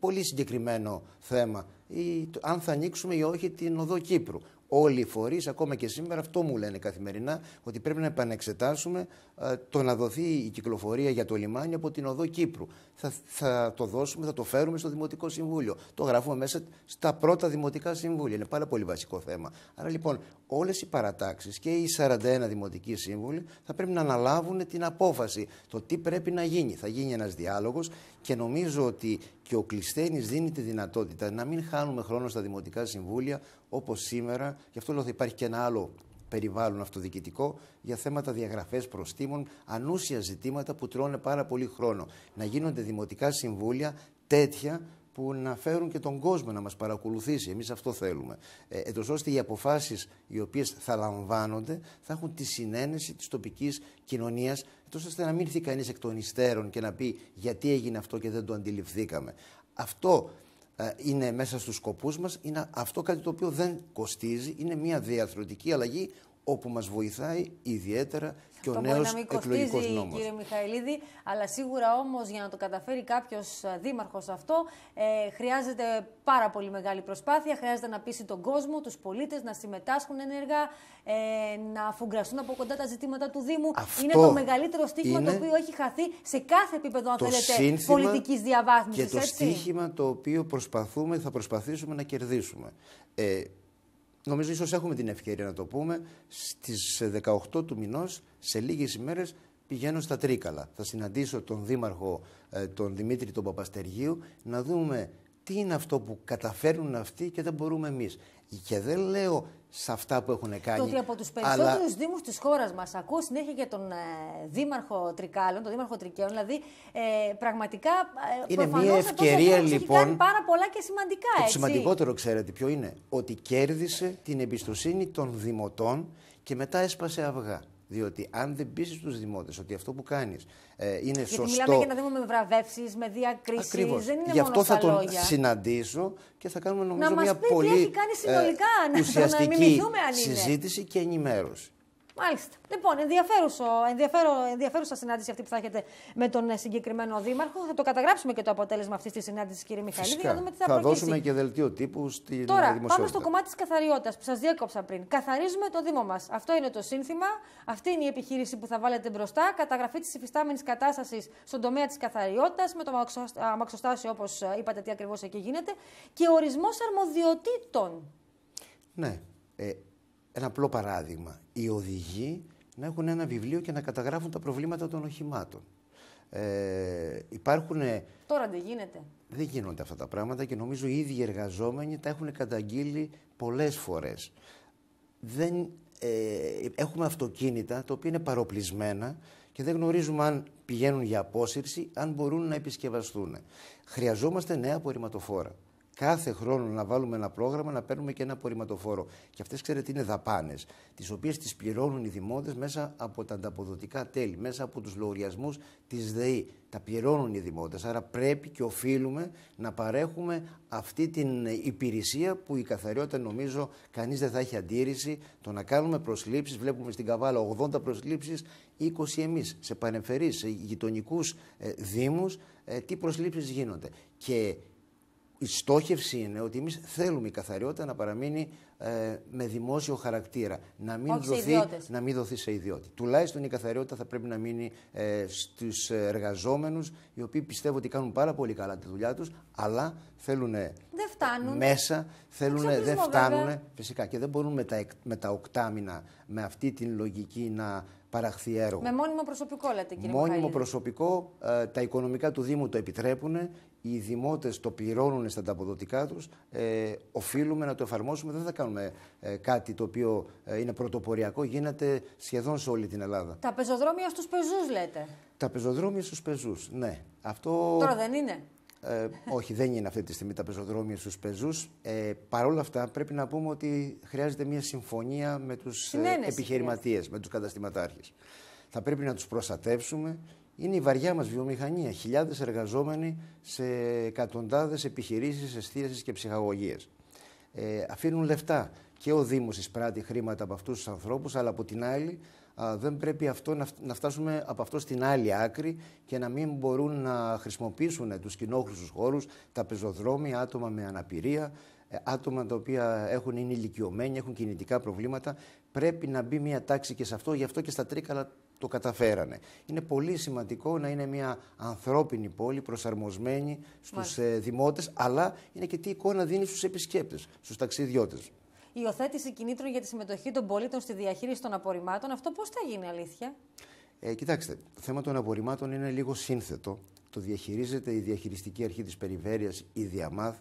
πολύ συγκεκριμένο θέμα. Ή, αν θα ανοίξουμε ή όχι την οδό Κύπρου όλοι οι φορείς, ακόμα και σήμερα, αυτό μου λένε καθημερινά, ότι πρέπει να επανεξετάσουμε ε, το να δοθεί η κυκλοφορία για το λιμάνι από την οδό Κύπρου. Θα, θα το δώσουμε, θα το φέρουμε στο Δημοτικό Συμβούλιο. Το γράφουμε μέσα στα πρώτα Δημοτικά Συμβούλια. Είναι πάρα πολύ βασικό θέμα. Άρα λοιπόν, όλες οι παρατάξεις και οι 41 Δημοτικοί Σύμβουλοι θα πρέπει να αναλάβουν την απόφαση το τι πρέπει να γίνει. Θα γίνει ένας διάλογος και νομίζω ότι και ο Κλεισταίνης δίνει τη δυνατότητα να μην χάνουμε χρόνο στα Δημοτικά Συμβούλια όπως σήμερα. Γι' αυτό λέω ότι υπάρχει και ένα άλλο περιβάλλον αυτοδιοικητικό για θέματα διαγραφές προστήμων, ανούσια ζητήματα που τρώνε πάρα πολύ χρόνο. Να γίνονται δημοτικά συμβούλια τέτοια που να φέρουν και τον κόσμο να μας παρακολουθήσει. Εμείς αυτό θέλουμε. Ε, ώστε οι αποφάσεις οι οποίες θα λαμβάνονται θα έχουν τη συνένεση της τοπικής κοινωνίας, τόσο ώστε να μην έρθει κανείς εκ των υστέρων και να πει γιατί έγινε αυτό και δεν το αντιληφθήκαμε. Αυτό ε, είναι μέσα στους σκοπούς μας, είναι αυτό κάτι το οποίο δεν κοστίζει, είναι μια διαθροτική αλλαγή όπου μας βοηθάει ιδιαίτερα και ο νέο εκλογικό νόμο. Κύριε Μιχαηλίδη, αλλά σίγουρα όμως για να το καταφέρει κάποιος ε, δήμαρχος αυτό, ε, χρειάζεται πάρα πολύ μεγάλη προσπάθεια. Χρειάζεται να πείσει τον κόσμο, τους πολίτες να συμμετάσχουν ενεργά, ε, να φουγκραστούν από κοντά τα ζητήματα του Δήμου. Αυτό είναι το μεγαλύτερο στίχημα το οποίο έχει χαθεί σε κάθε επίπεδο, αν θέλετε, πολιτικής διαβάθμισης. Και το στίχημα το οποίο προσπαθούμε, θα προσπαθήσουμε να κερδίσουμε. Ε, νομίζω ίσως έχουμε την ευκαιρία να το πούμε, στις 18 ε, του μηνός, σε λίγες ημέρες, πηγαίνω στα Τρίκαλα. Θα συναντήσω τον Δήμαρχο, ε, τον Δημήτρη τον Παπαστεργίου, να δούμε τι είναι αυτό που καταφέρνουν αυτοί και δεν μπορούμε εμείς. Και δεν λέω σε αυτά που έχουν κάνει. Το ότι από τους περισσότερου αλλά... Δήμους της χώρας μας ακούω συνέχεια για τον ε, Δήμαρχο Τρικάλων, τον Δήμαρχο Τρικαίων. Δηλαδή, ε, πραγματικά. Ε, είναι μια ευκαιρία λοιπόν. Έχει κάνει πάρα πολλά και σημαντικά. Το έτσι. σημαντικότερο, ξέρετε, ποιο είναι. Ότι κέρδισε την εμπιστοσύνη των Δημοτών και μετά έσπασε αυγά. Διότι αν δεν πείσει τους δημότες ότι αυτό που κάνεις ε, είναι Γιατί σωστό. Μιλάμε για να δούμε με βραβεύσεις, με διακρίσεις. Δεν είναι Γι' αυτό θα τον συναντήσω και θα κάνουμε νομίζω μια πολύ. Τι έχει κάνει ε, συνολικά, ουσιαστική είναι. συζήτηση και ενημέρωση. Μάλιστα. Λοιπόν, ενδιαφέρουσα, συνάντηση αυτή που θα έχετε με τον συγκεκριμένο δήμαρχο. Θα το καταγράψουμε και το αποτέλεσμα αυτής της συνάντησης, κύριε Μιχαλίδη. για να δούμε τι θα, θα δώσουμε και δελτίο τύπου στην Τώρα, πάμε στο κομμάτι της καθαριότητας που σας διέκοψα πριν. Καθαρίζουμε το Δήμο μας. Αυτό είναι το σύνθημα. Αυτή είναι η επιχείρηση που θα βάλετε μπροστά. Καταγραφή της υφιστάμενης κατάστασης στον τομέα της καθαριότητας, με το αμαξοστάσιο, όπως ε, είπατε, τι ακριβώς εκεί γίνεται, και ορισμός αρμοδιοτήτων. Ναι. Ε, ένα απλό παράδειγμα. Οι οδηγοί να έχουν ένα βιβλίο και να καταγράφουν τα προβλήματα των οχημάτων. Ε, υπάρχουν... Τώρα δεν γίνεται. Δεν γίνονται αυτά τα πράγματα και νομίζω οι ίδιοι εργαζόμενοι τα έχουν καταγγείλει πολλές φορές. Δεν, ε, έχουμε αυτοκίνητα τα οποία είναι παροπλισμένα και δεν γνωρίζουμε αν πηγαίνουν για απόσυρση, αν μπορούν να επισκευαστούν. Χρειαζόμαστε νέα απορριμματοφόρα κάθε χρόνο να βάλουμε ένα πρόγραμμα να παίρνουμε και ένα απορριμματοφόρο. Και αυτές, ξέρετε, είναι δαπάνες, τις οποίες τις πληρώνουν οι δημότες μέσα από τα ανταποδοτικά τέλη, μέσα από τους λογαριασμούς της ΔΕΗ. Τα πληρώνουν οι δημότες. Άρα πρέπει και οφείλουμε να παρέχουμε αυτή την υπηρεσία που η καθαριότητα νομίζω κανείς δεν θα έχει αντίρρηση. Το να κάνουμε προσλήψεις, βλέπουμε στην Καβάλα 80 προσλήψει, 20 εμείς σε πανεφερεί, σε γειτονικούς ε, δήμους, ε, τι προσλήψεις γίνονται. Και η στόχευση είναι ότι εμείς θέλουμε η καθαριότητα να παραμείνει ε, με δημόσιο χαρακτήρα. Να μην, Όχι δοθεί, σε να μην δοθεί σε ιδιώτη. Τουλάχιστον η καθαριότητα θα πρέπει να μείνει ε, στους εργαζόμενους, οι οποίοι πιστεύω ότι κάνουν πάρα πολύ καλά τη δουλειά τους, αλλά θέλουν μέσα, θέλουν, δεν φτάνουν. Φυσικά και δεν μπορούν με τα, με τα οκτάμινα, με αυτή την λογική να παραχθεί έργο. Με μόνιμο προσωπικό, λέτε κύριε Μόνιμο προσωπικό, ε, τα οικονομικά του Δήμου το επιτρέπουν, οι δημότες το πληρώνουν στα ανταποδοτικά τους, ε, οφείλουμε να το εφαρμόσουμε. Δεν θα κάνουμε ε, κάτι το οποίο ε, είναι πρωτοποριακό, γίνεται σχεδόν σε όλη την Ελλάδα. Τα πεζοδρόμια στους πεζούς λέτε. Τα πεζοδρόμια στους πεζούς, ναι. Αυτό... Τώρα δεν είναι. Ε, όχι, δεν είναι αυτή τη στιγμή τα πεζοδρόμια στους πεζούς. Ε, Παρ' όλα αυτά, πρέπει να πούμε ότι χρειάζεται μια συμφωνία με τους ε, επιχειρηματίες, με τους καταστηματάρχες. Θα πρέπει να τους προστατεύσουμε, είναι η βαριά μας βιομηχανία. Χιλιάδες εργαζόμενοι σε εκατοντάδες επιχειρήσεις εστίασης και ψυχαγωγίε. Ε, αφήνουν λεφτά. Και ο Δήμος εισπράττει χρήματα από αυτούς τους ανθρώπους, αλλά από την άλλη δεν πρέπει αυτό να, να φτάσουμε από αυτό στην άλλη άκρη και να μην μπορούν να χρησιμοποιήσουν τους κοινόχρηστους χώρους, τα πεζοδρόμια, άτομα με αναπηρία, ε, άτομα τα οποία έχουν, είναι ηλικιωμένοι, έχουν κινητικά προβλήματα. Πρέπει να μπει μια τάξη και σε αυτό, γι' αυτό και στα τρίκαλα το καταφέρανε. Είναι πολύ σημαντικό να είναι μια ανθρώπινη πόλη προσαρμοσμένη στους ε, δημότες, αλλά είναι και τι εικόνα δίνει στους επισκέπτες, στους ταξιδιώτες. Η οθέτηση κινήτρων για τη συμμετοχή των πολίτων στη διαχείριση των απορριμμάτων, αυτό πώς θα γίνει αλήθεια. Ε, κοιτάξτε, το θέμα των απορριμμάτων είναι λίγο σύνθετο. Το διαχειρίζεται η διαχειριστική αρχή της περιφέρειας, η ΔΙΑΜΑΘ.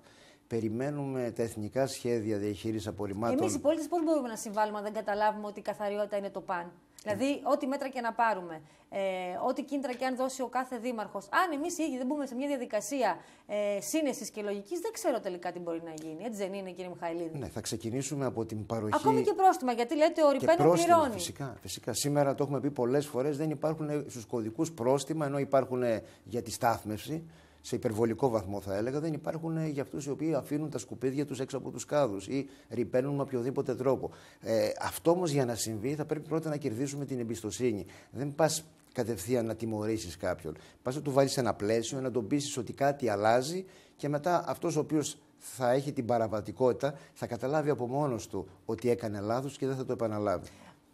Περιμένουμε τα εθνικά σχέδια διαχείρισης απορριμμάτων. Εμείς οι πολίτες πώς μπορούμε να συμβάλλουμε αν δεν καταλάβουμε ότι η καθαριότητα είναι το παν. Δηλαδή, ό,τι μέτρα και να πάρουμε, ε, ό,τι κίνητρα και αν δώσει ο κάθε δήμαρχος, αν εμείς οι δεν μπούμε σε μια διαδικασία ε, σύνεσης και λογικής, δεν ξέρω τελικά τι μπορεί να γίνει. Έτσι δεν είναι, κύριε Μιχαηλίδη. Ναι, θα ξεκινήσουμε από την παροχή. Ακόμη και πρόστιμα, γιατί λέτε ο Ριπένο πληρώνει. Φυσικά, φυσικά. Σήμερα το έχουμε πει πολλές φορές, δεν υπάρχουν στους κωδικούς πρόστιμα, ενώ υπάρχουν για τη στάθμευση σε υπερβολικό βαθμό θα έλεγα, δεν υπάρχουν ε, για αυτούς οι οποίοι αφήνουν τα σκουπίδια τους έξω από τους κάδους ή ρηπαίνουν με οποιοδήποτε τρόπο. Ε, αυτό όμως για να συμβεί θα πρέπει πρώτα να κερδίσουμε την εμπιστοσύνη. Δεν πας κατευθείαν να τιμωρήσεις κάποιον. Πας να του βάλεις ένα πλαίσιο, να τον πείσει ότι κάτι αλλάζει και μετά αυτός ο οποίος θα έχει την παραβατικότητα θα καταλάβει από μόνος του ότι έκανε λάθος και δεν θα το επαναλάβει.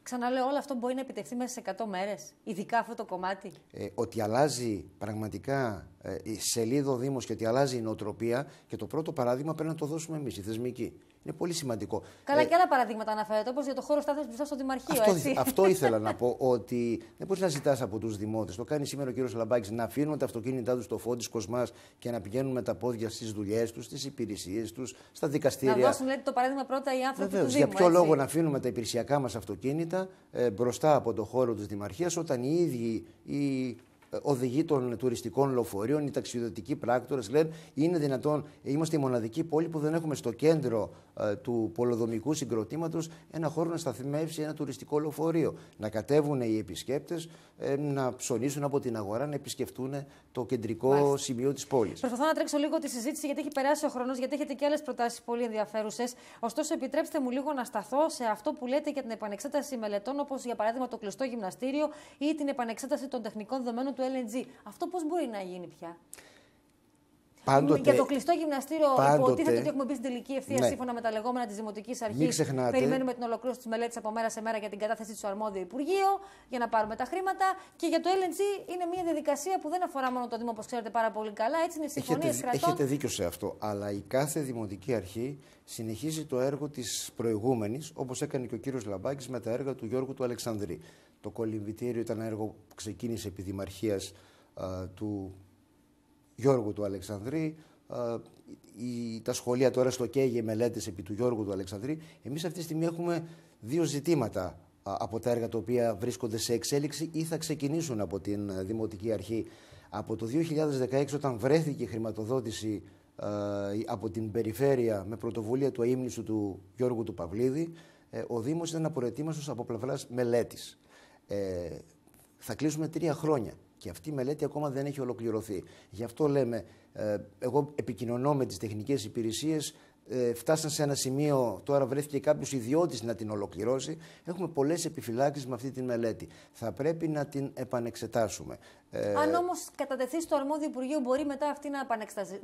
Ξαναλέω, όλο αυτό μπορεί να επιτευχθεί μέσα σε 100 μέρες, ειδικά αυτό το κομμάτι. Ε, ότι αλλάζει πραγματικά ε, η σελίδα ο Δήμος και ότι αλλάζει η νοοτροπία. Και το πρώτο παράδειγμα πρέπει να το δώσουμε εμείς, οι θεσμικοί. Είναι πολύ σημαντικό. Καλά, ε, και άλλα παραδείγματα αναφέρετε, όπως για το χώρο στάθμευση μπροστά στο Δημαρχείο. Αυτό, έτσι. αυτό ήθελα να πω, ότι δεν μπορείς να ζητάς από τους δημότες. Το κάνει σήμερα ο κύριος Λαμπάκης να αφήνουν τα αυτοκίνητά τους στο φόντι κοσμά και να πηγαίνουν με τα πόδια στις δουλειές τους, στις υπηρεσίες τους, στα δικαστήρια. Να δώσουν λέτε, το παράδειγμα πρώτα οι άνθρωποι Βεβαίως, του Δήμου. Για ποιο λόγο να αφήνουμε τα υπηρεσιακά μας αυτοκίνητα ε, μπροστά από το χώρο της Δημαρχίας όταν οι ίδιοι οι οδηγοί των τουριστικών λοφορείων οι ταξιδιωτικοί πράκτορες λένε είναι δυνατόν, είμαστε η μοναδική πόλη που δεν έχουμε στο κέντρο ε, του πολεοδομικού συγκροτήματος ένα χώρο να σταθμεύσει ένα τουριστικό λεωφορείο. Να κατέβουν οι επισκέπτες, ε, να ψωνίσουν από την αγορά, να επισκεφτούν το κεντρικό σημείο της πόλης. Προσπαθώ να τρέξω λίγο τη συζήτηση γιατί έχει περάσει ο χρόνος, γιατί έχετε και άλλες προτάσεις πολύ ενδιαφέρουσες. Ωστόσο, επιτρέψτε μου λίγο να σταθώ σε αυτό που λέτε για την επανεξέταση μελετών, όπως για παράδειγμα το κλειστό γυμναστήριο ή την επανεξέταση των τεχνικών δεδομένων του LNG. Αυτό πώς μπορεί να γίνει πια. Πάντοτε, για το κλειστό γυμναστήριο, πάντοτε, υποτίθεται ότι έχουμε μπει στην τελική ευθεία ναι. σύμφωνα με τα λεγόμενα της Δημοτικής Αρχή. Περιμένουμε την ολοκλήρωση της μελέτης από μέρα σε μέρα για την κατάθεση του αρμόδιο Υπουργείο, για να πάρουμε τα χρήματα. Και για το LNG είναι μια διαδικασία που δεν αφορά μόνο το Δήμο, όπως ξέρετε πάρα πολύ καλά. Έτσι είναι συμφωνίε κρατών. Έχετε δίκιο σε αυτό. Αλλά η κάθε Δημοτική Αρχή συνεχίζει το έργο της προηγούμενης, όπως έκανε και ο κύριος Λαμπάκης με τα έργα του Γιώργου του Αλεξανδρή. Το κολυμβητήριο ήταν ένα έργο που ξεκίνησε επί δημαρχίας του Γιώργου του Αλεξανδρή. η, τα σχολεία τώρα στο ΚΕΓΕ μελέτες επί του Γιώργου του Αλεξανδρή. Εμείς αυτή τη στιγμή έχουμε δύο ζητήματα από τα έργα τα οποία βρίσκονται σε εξέλιξη ή θα ξεκινήσουν από την Δημοτική Αρχή. Από το 2016 όταν βρέθηκε η χρηματοδότηση από την περιφέρεια με πρωτοβουλία του αείμνησου του Γιώργου του Παυλίδη, ε, ο Δήμος ήταν απορετήμαστος από πλευράς μελέτης ε, θα κλείσουμε τρία χρόνια. Και αυτή η μελέτη ακόμα δεν έχει ολοκληρωθεί. Γι' αυτό λέμε, ε, εγώ επικοινωνώ με τις τεχνικές υπηρεσίες, ε, φτάσαν σε ένα σημείο, τώρα βρέθηκε κάποιος ιδιώτης να την ολοκληρώσει. Έχουμε πολλές επιφυλάξεις με αυτή τη μελέτη. Θα πρέπει να την επανεξετάσουμε. Ε, Αν όμως κατατεθεί στο αρμόδιο Υπουργείο, μπορεί μετά αυτή να,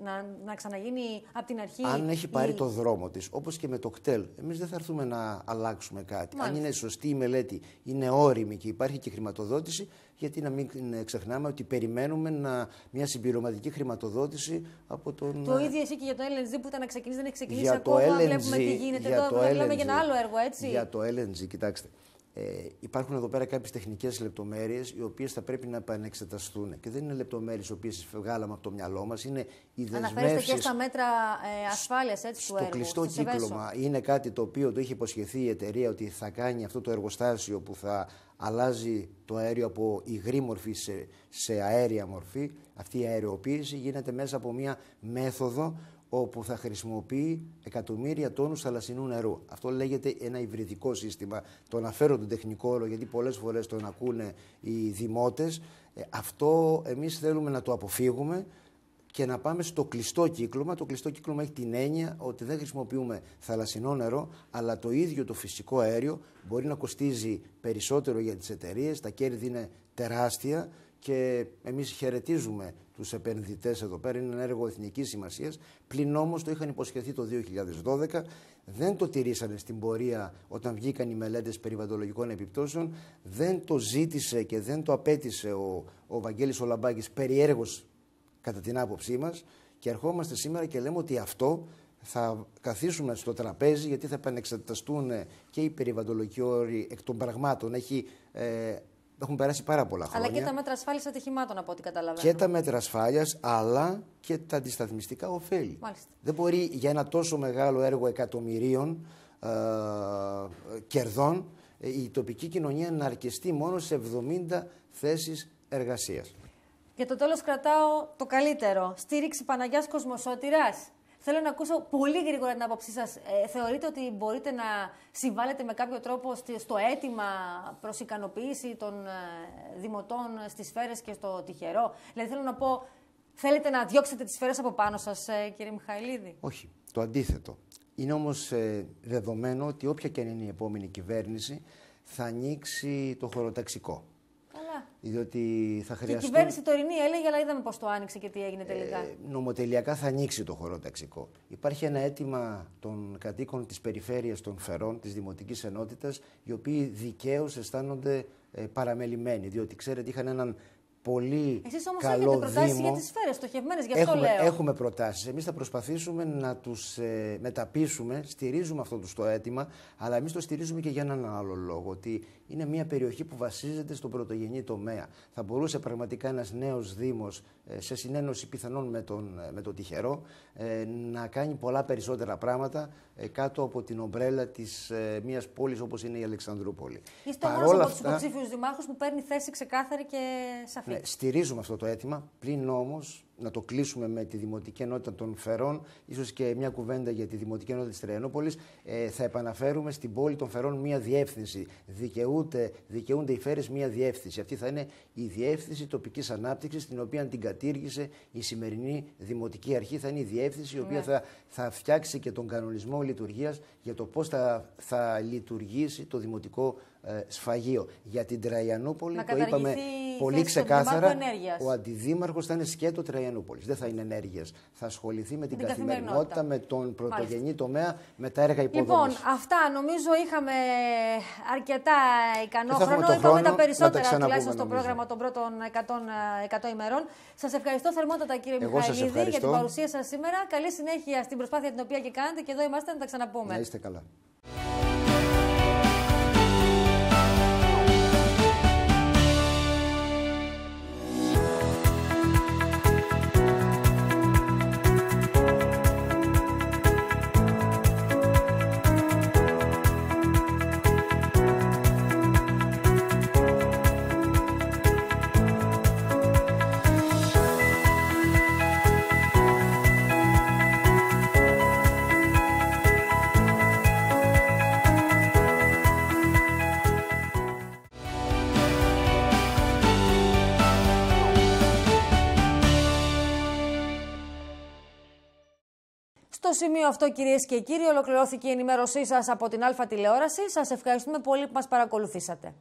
να, να ξαναγίνει από την αρχή. Αν έχει πάρει το δρόμο της, όπως και με το κτέλ, εμείς δεν θα έρθουμε να αλλάξουμε κάτι. Μάλιστα. Αν είναι σωστή η μελέτη, είναι όριμη και υπάρχει και χρηματοδότηση, γιατί να μην ξεχνάμε ότι περιμένουμε να, μια συμπληρωματική χρηματοδότηση από τον. Το ε, ίδιο εσύ και για το LNG που ήταν να ξεκινήσει, δεν έχει ξεκινήσει για ακόμα. Το LNG, βλέπουμε τι γίνεται. Για εδώ το μιλάμε για ένα άλλο έργο, έτσι. Για το LNG, κοιτάξτε. Ε, υπάρχουν εδώ πέρα κάποιες τεχνικές λεπτομέρειες οι οποίες θα πρέπει να επανεξεταστούν. Και δεν είναι λεπτομέρειες οι οποίες βγάλαμε από το μυαλό μας. Είναι οι δεσμεύσει. Αναφέρεστε και στα μέτρα ε, ασφάλειας του έργου. Στο κλειστό κύκλωμα. Είναι κάτι το οποίο το είχε υποσχεθεί η εταιρεία ότι θα κάνει αυτό το εργοστάσιο που θα αλλάζει το αέριο από υγρή μορφή σε, αέρια μορφή. Αυτή η αεροποίηση γίνεται μέσα από μια μέθοδο όπου θα χρησιμοποιεί εκατομμύρια τόνους θαλασσινού νερού. Αυτό λέγεται ένα υβριδικό σύστημα. Το αναφέρω τον τεχνικό όρο, γιατί πολλές φορές τον ακούνε οι δημότες. Ε, αυτό εμείς θέλουμε να το αποφύγουμε και να πάμε στο κλειστό κύκλωμα. Το κλειστό κύκλωμα έχει την έννοια ότι δεν χρησιμοποιούμε θαλασσινό νερό, αλλά το ίδιο το φυσικό αέριο μπορεί να κοστίζει περισσότερο για τις εταιρείες, τα κέρδη είναι τεράστια και εμείς χαιρετίζουμε τους επενδυτές εδώ πέρα, είναι ένα έργο εθνικής σημασίας, πλην όμως το είχαν υποσχεθεί το 2012, δεν το τηρήσανε στην πορεία όταν βγήκαν οι μελέτες περιβαλλοντολογικών επιπτώσεων, δεν το ζήτησε και δεν το απέτησε ο, ο Βαγγέλης Ολαμπάκης κατά την άποψή μας και ερχόμαστε σήμερα και λέμε ότι αυτό θα καθίσουμε στο τραπέζι γιατί θα επανεξεταστούν και οι περιβαλλοντολογικοί όροι εκ των πραγμάτων. Έχει, ε, έχουν περάσει πάρα πολλά χρόνια. Αλλά και τα μέτρα ασφάλειας ατυχημάτων, από ό,τι καταλαβαίνω. Και τα μέτρα ασφάλειας, αλλά και τα αντισταθμιστικά ωφέλη. Μάλιστα. Δεν μπορεί για ένα τόσο μεγάλο έργο εκατομμυρίων ε, κερδών η τοπική κοινωνία να αρκεστεί μόνο σε 70 θέσεις εργασίας. Για το τέλος κρατάω το καλύτερο. Στήριξη παναγιάς κοσμοσότηρά. Θέλω να ακούσω πολύ γρήγορα την άποψή σας. Ε, θεωρείτε ότι μπορείτε να συμβάλλετε με κάποιο τρόπο στο αίτημα προς ικανοποίηση των ε, δημοτών στις σφαίρες και στο τυχερό. Δηλαδή, θέλω να πω, θέλετε να διώξετε τις σφαίρες από πάνω σας, ε, κύριε Μιχαηλίδη. Όχι. Το αντίθετο. Είναι όμως ε, δεδομένο ότι όποια και είναι η επόμενη κυβέρνηση θα ανοίξει το χωροταξικό καλά. Διότι θα χρειαστούν... Και η κυβέρνηση τωρινή έλεγε, αλλά είδαμε πώ το άνοιξε και τι έγινε τελικά. Ε, νομοτελειακά θα ανοίξει το χώρο ταξικό. Υπάρχει ένα αίτημα των κατοίκων της περιφέρειας των Φερών, της Δημοτικής Ενότητας, οι οποίοι δικαίως αισθάνονται ε, παραμελημένοι. Διότι ξέρετε, είχαν έναν πολύ Εσείς όμως καλό έχετε προτάσεις για τις σφαίρες, στοχευμένες, γι' αυτό έχουμε, λέω. Έχουμε προτάσεις. Εμείς θα προσπαθήσουμε να τους ε, μεταπίσουμε, στηρίζουμε αυτό το αίτημα, αλλά εμείς το στηρίζουμε και για έναν άλλο λόγο, ότι είναι μια περιοχή που βασίζεται στον πρωτογενή τομέα. Θα μπορούσε πραγματικά ένας νέος δήμος, ε, σε συνένωση πιθανόν με τον, ε, με τον τυχερό, να κάνει πολλά περισσότερα πράγματα κάτω από την ομπρέλα της μιας πόλης όπως είναι η Αλεξανδρούπολη. Είστε μόνος από τους υποψήφιους που παίρνει θέση ξεκάθαρη και σαφή. Ναι, στηρίζουμε αυτό το αίτημα. Πλην όμως να το κλείσουμε με τη Δημοτική Ενότητα των Φερών, ίσως και μια κουβέντα για τη Δημοτική Ενότητα της Τρεανόπολης, ε, θα επαναφέρουμε στην πόλη των Φερών μια διεύθυνση. Δικαιούται, δικαιούνται οι Φέρες μια διεύθυνση. Αυτή θα είναι η διεύθυνση τοπικής ανάπτυξης, την οποία την κατήργησε η σημερινή Δημοτική Αρχή. Θα είναι η διεύθυνση η οποία ναι. θα, θα φτιάξει και τον κανονισμό λειτουργίας για το πώς θα, θα λειτουργήσει το Δημοτικό ε, σφαγείο. Για την Τραϊανούπολη, το είπαμε πολύ ξεκάθαρα, ο Αντιδήμαρχος θα είναι σκέτο δεν θα είναι ενέργεια. Θα ασχοληθεί με την, καθημερινότητα, με τον πρωτογενή τομέα, με τα έργα υποδομής. Λοιπόν, αυτά νομίζω είχαμε αρκετά ικανό χρόνο. Είχαμε τα περισσότερα τουλάχιστον στο πρόγραμμα των πρώτων 100, 100 ημερών. Σας ευχαριστώ θερμότατα, κύριε Μιχαηλίδη, για την παρουσία σας σήμερα. Καλή συνέχεια στην προσπάθεια την οποία και κάνετε και εδώ είμαστε να τα ξαναπούμε. Να είστε καλά. σημείο αυτό, κυρίες και κύριοι, ολοκληρώθηκε η ενημέρωσή σας από την άλφα Τηλεόραση. Σας ευχαριστούμε πολύ που μας παρακολουθήσατε.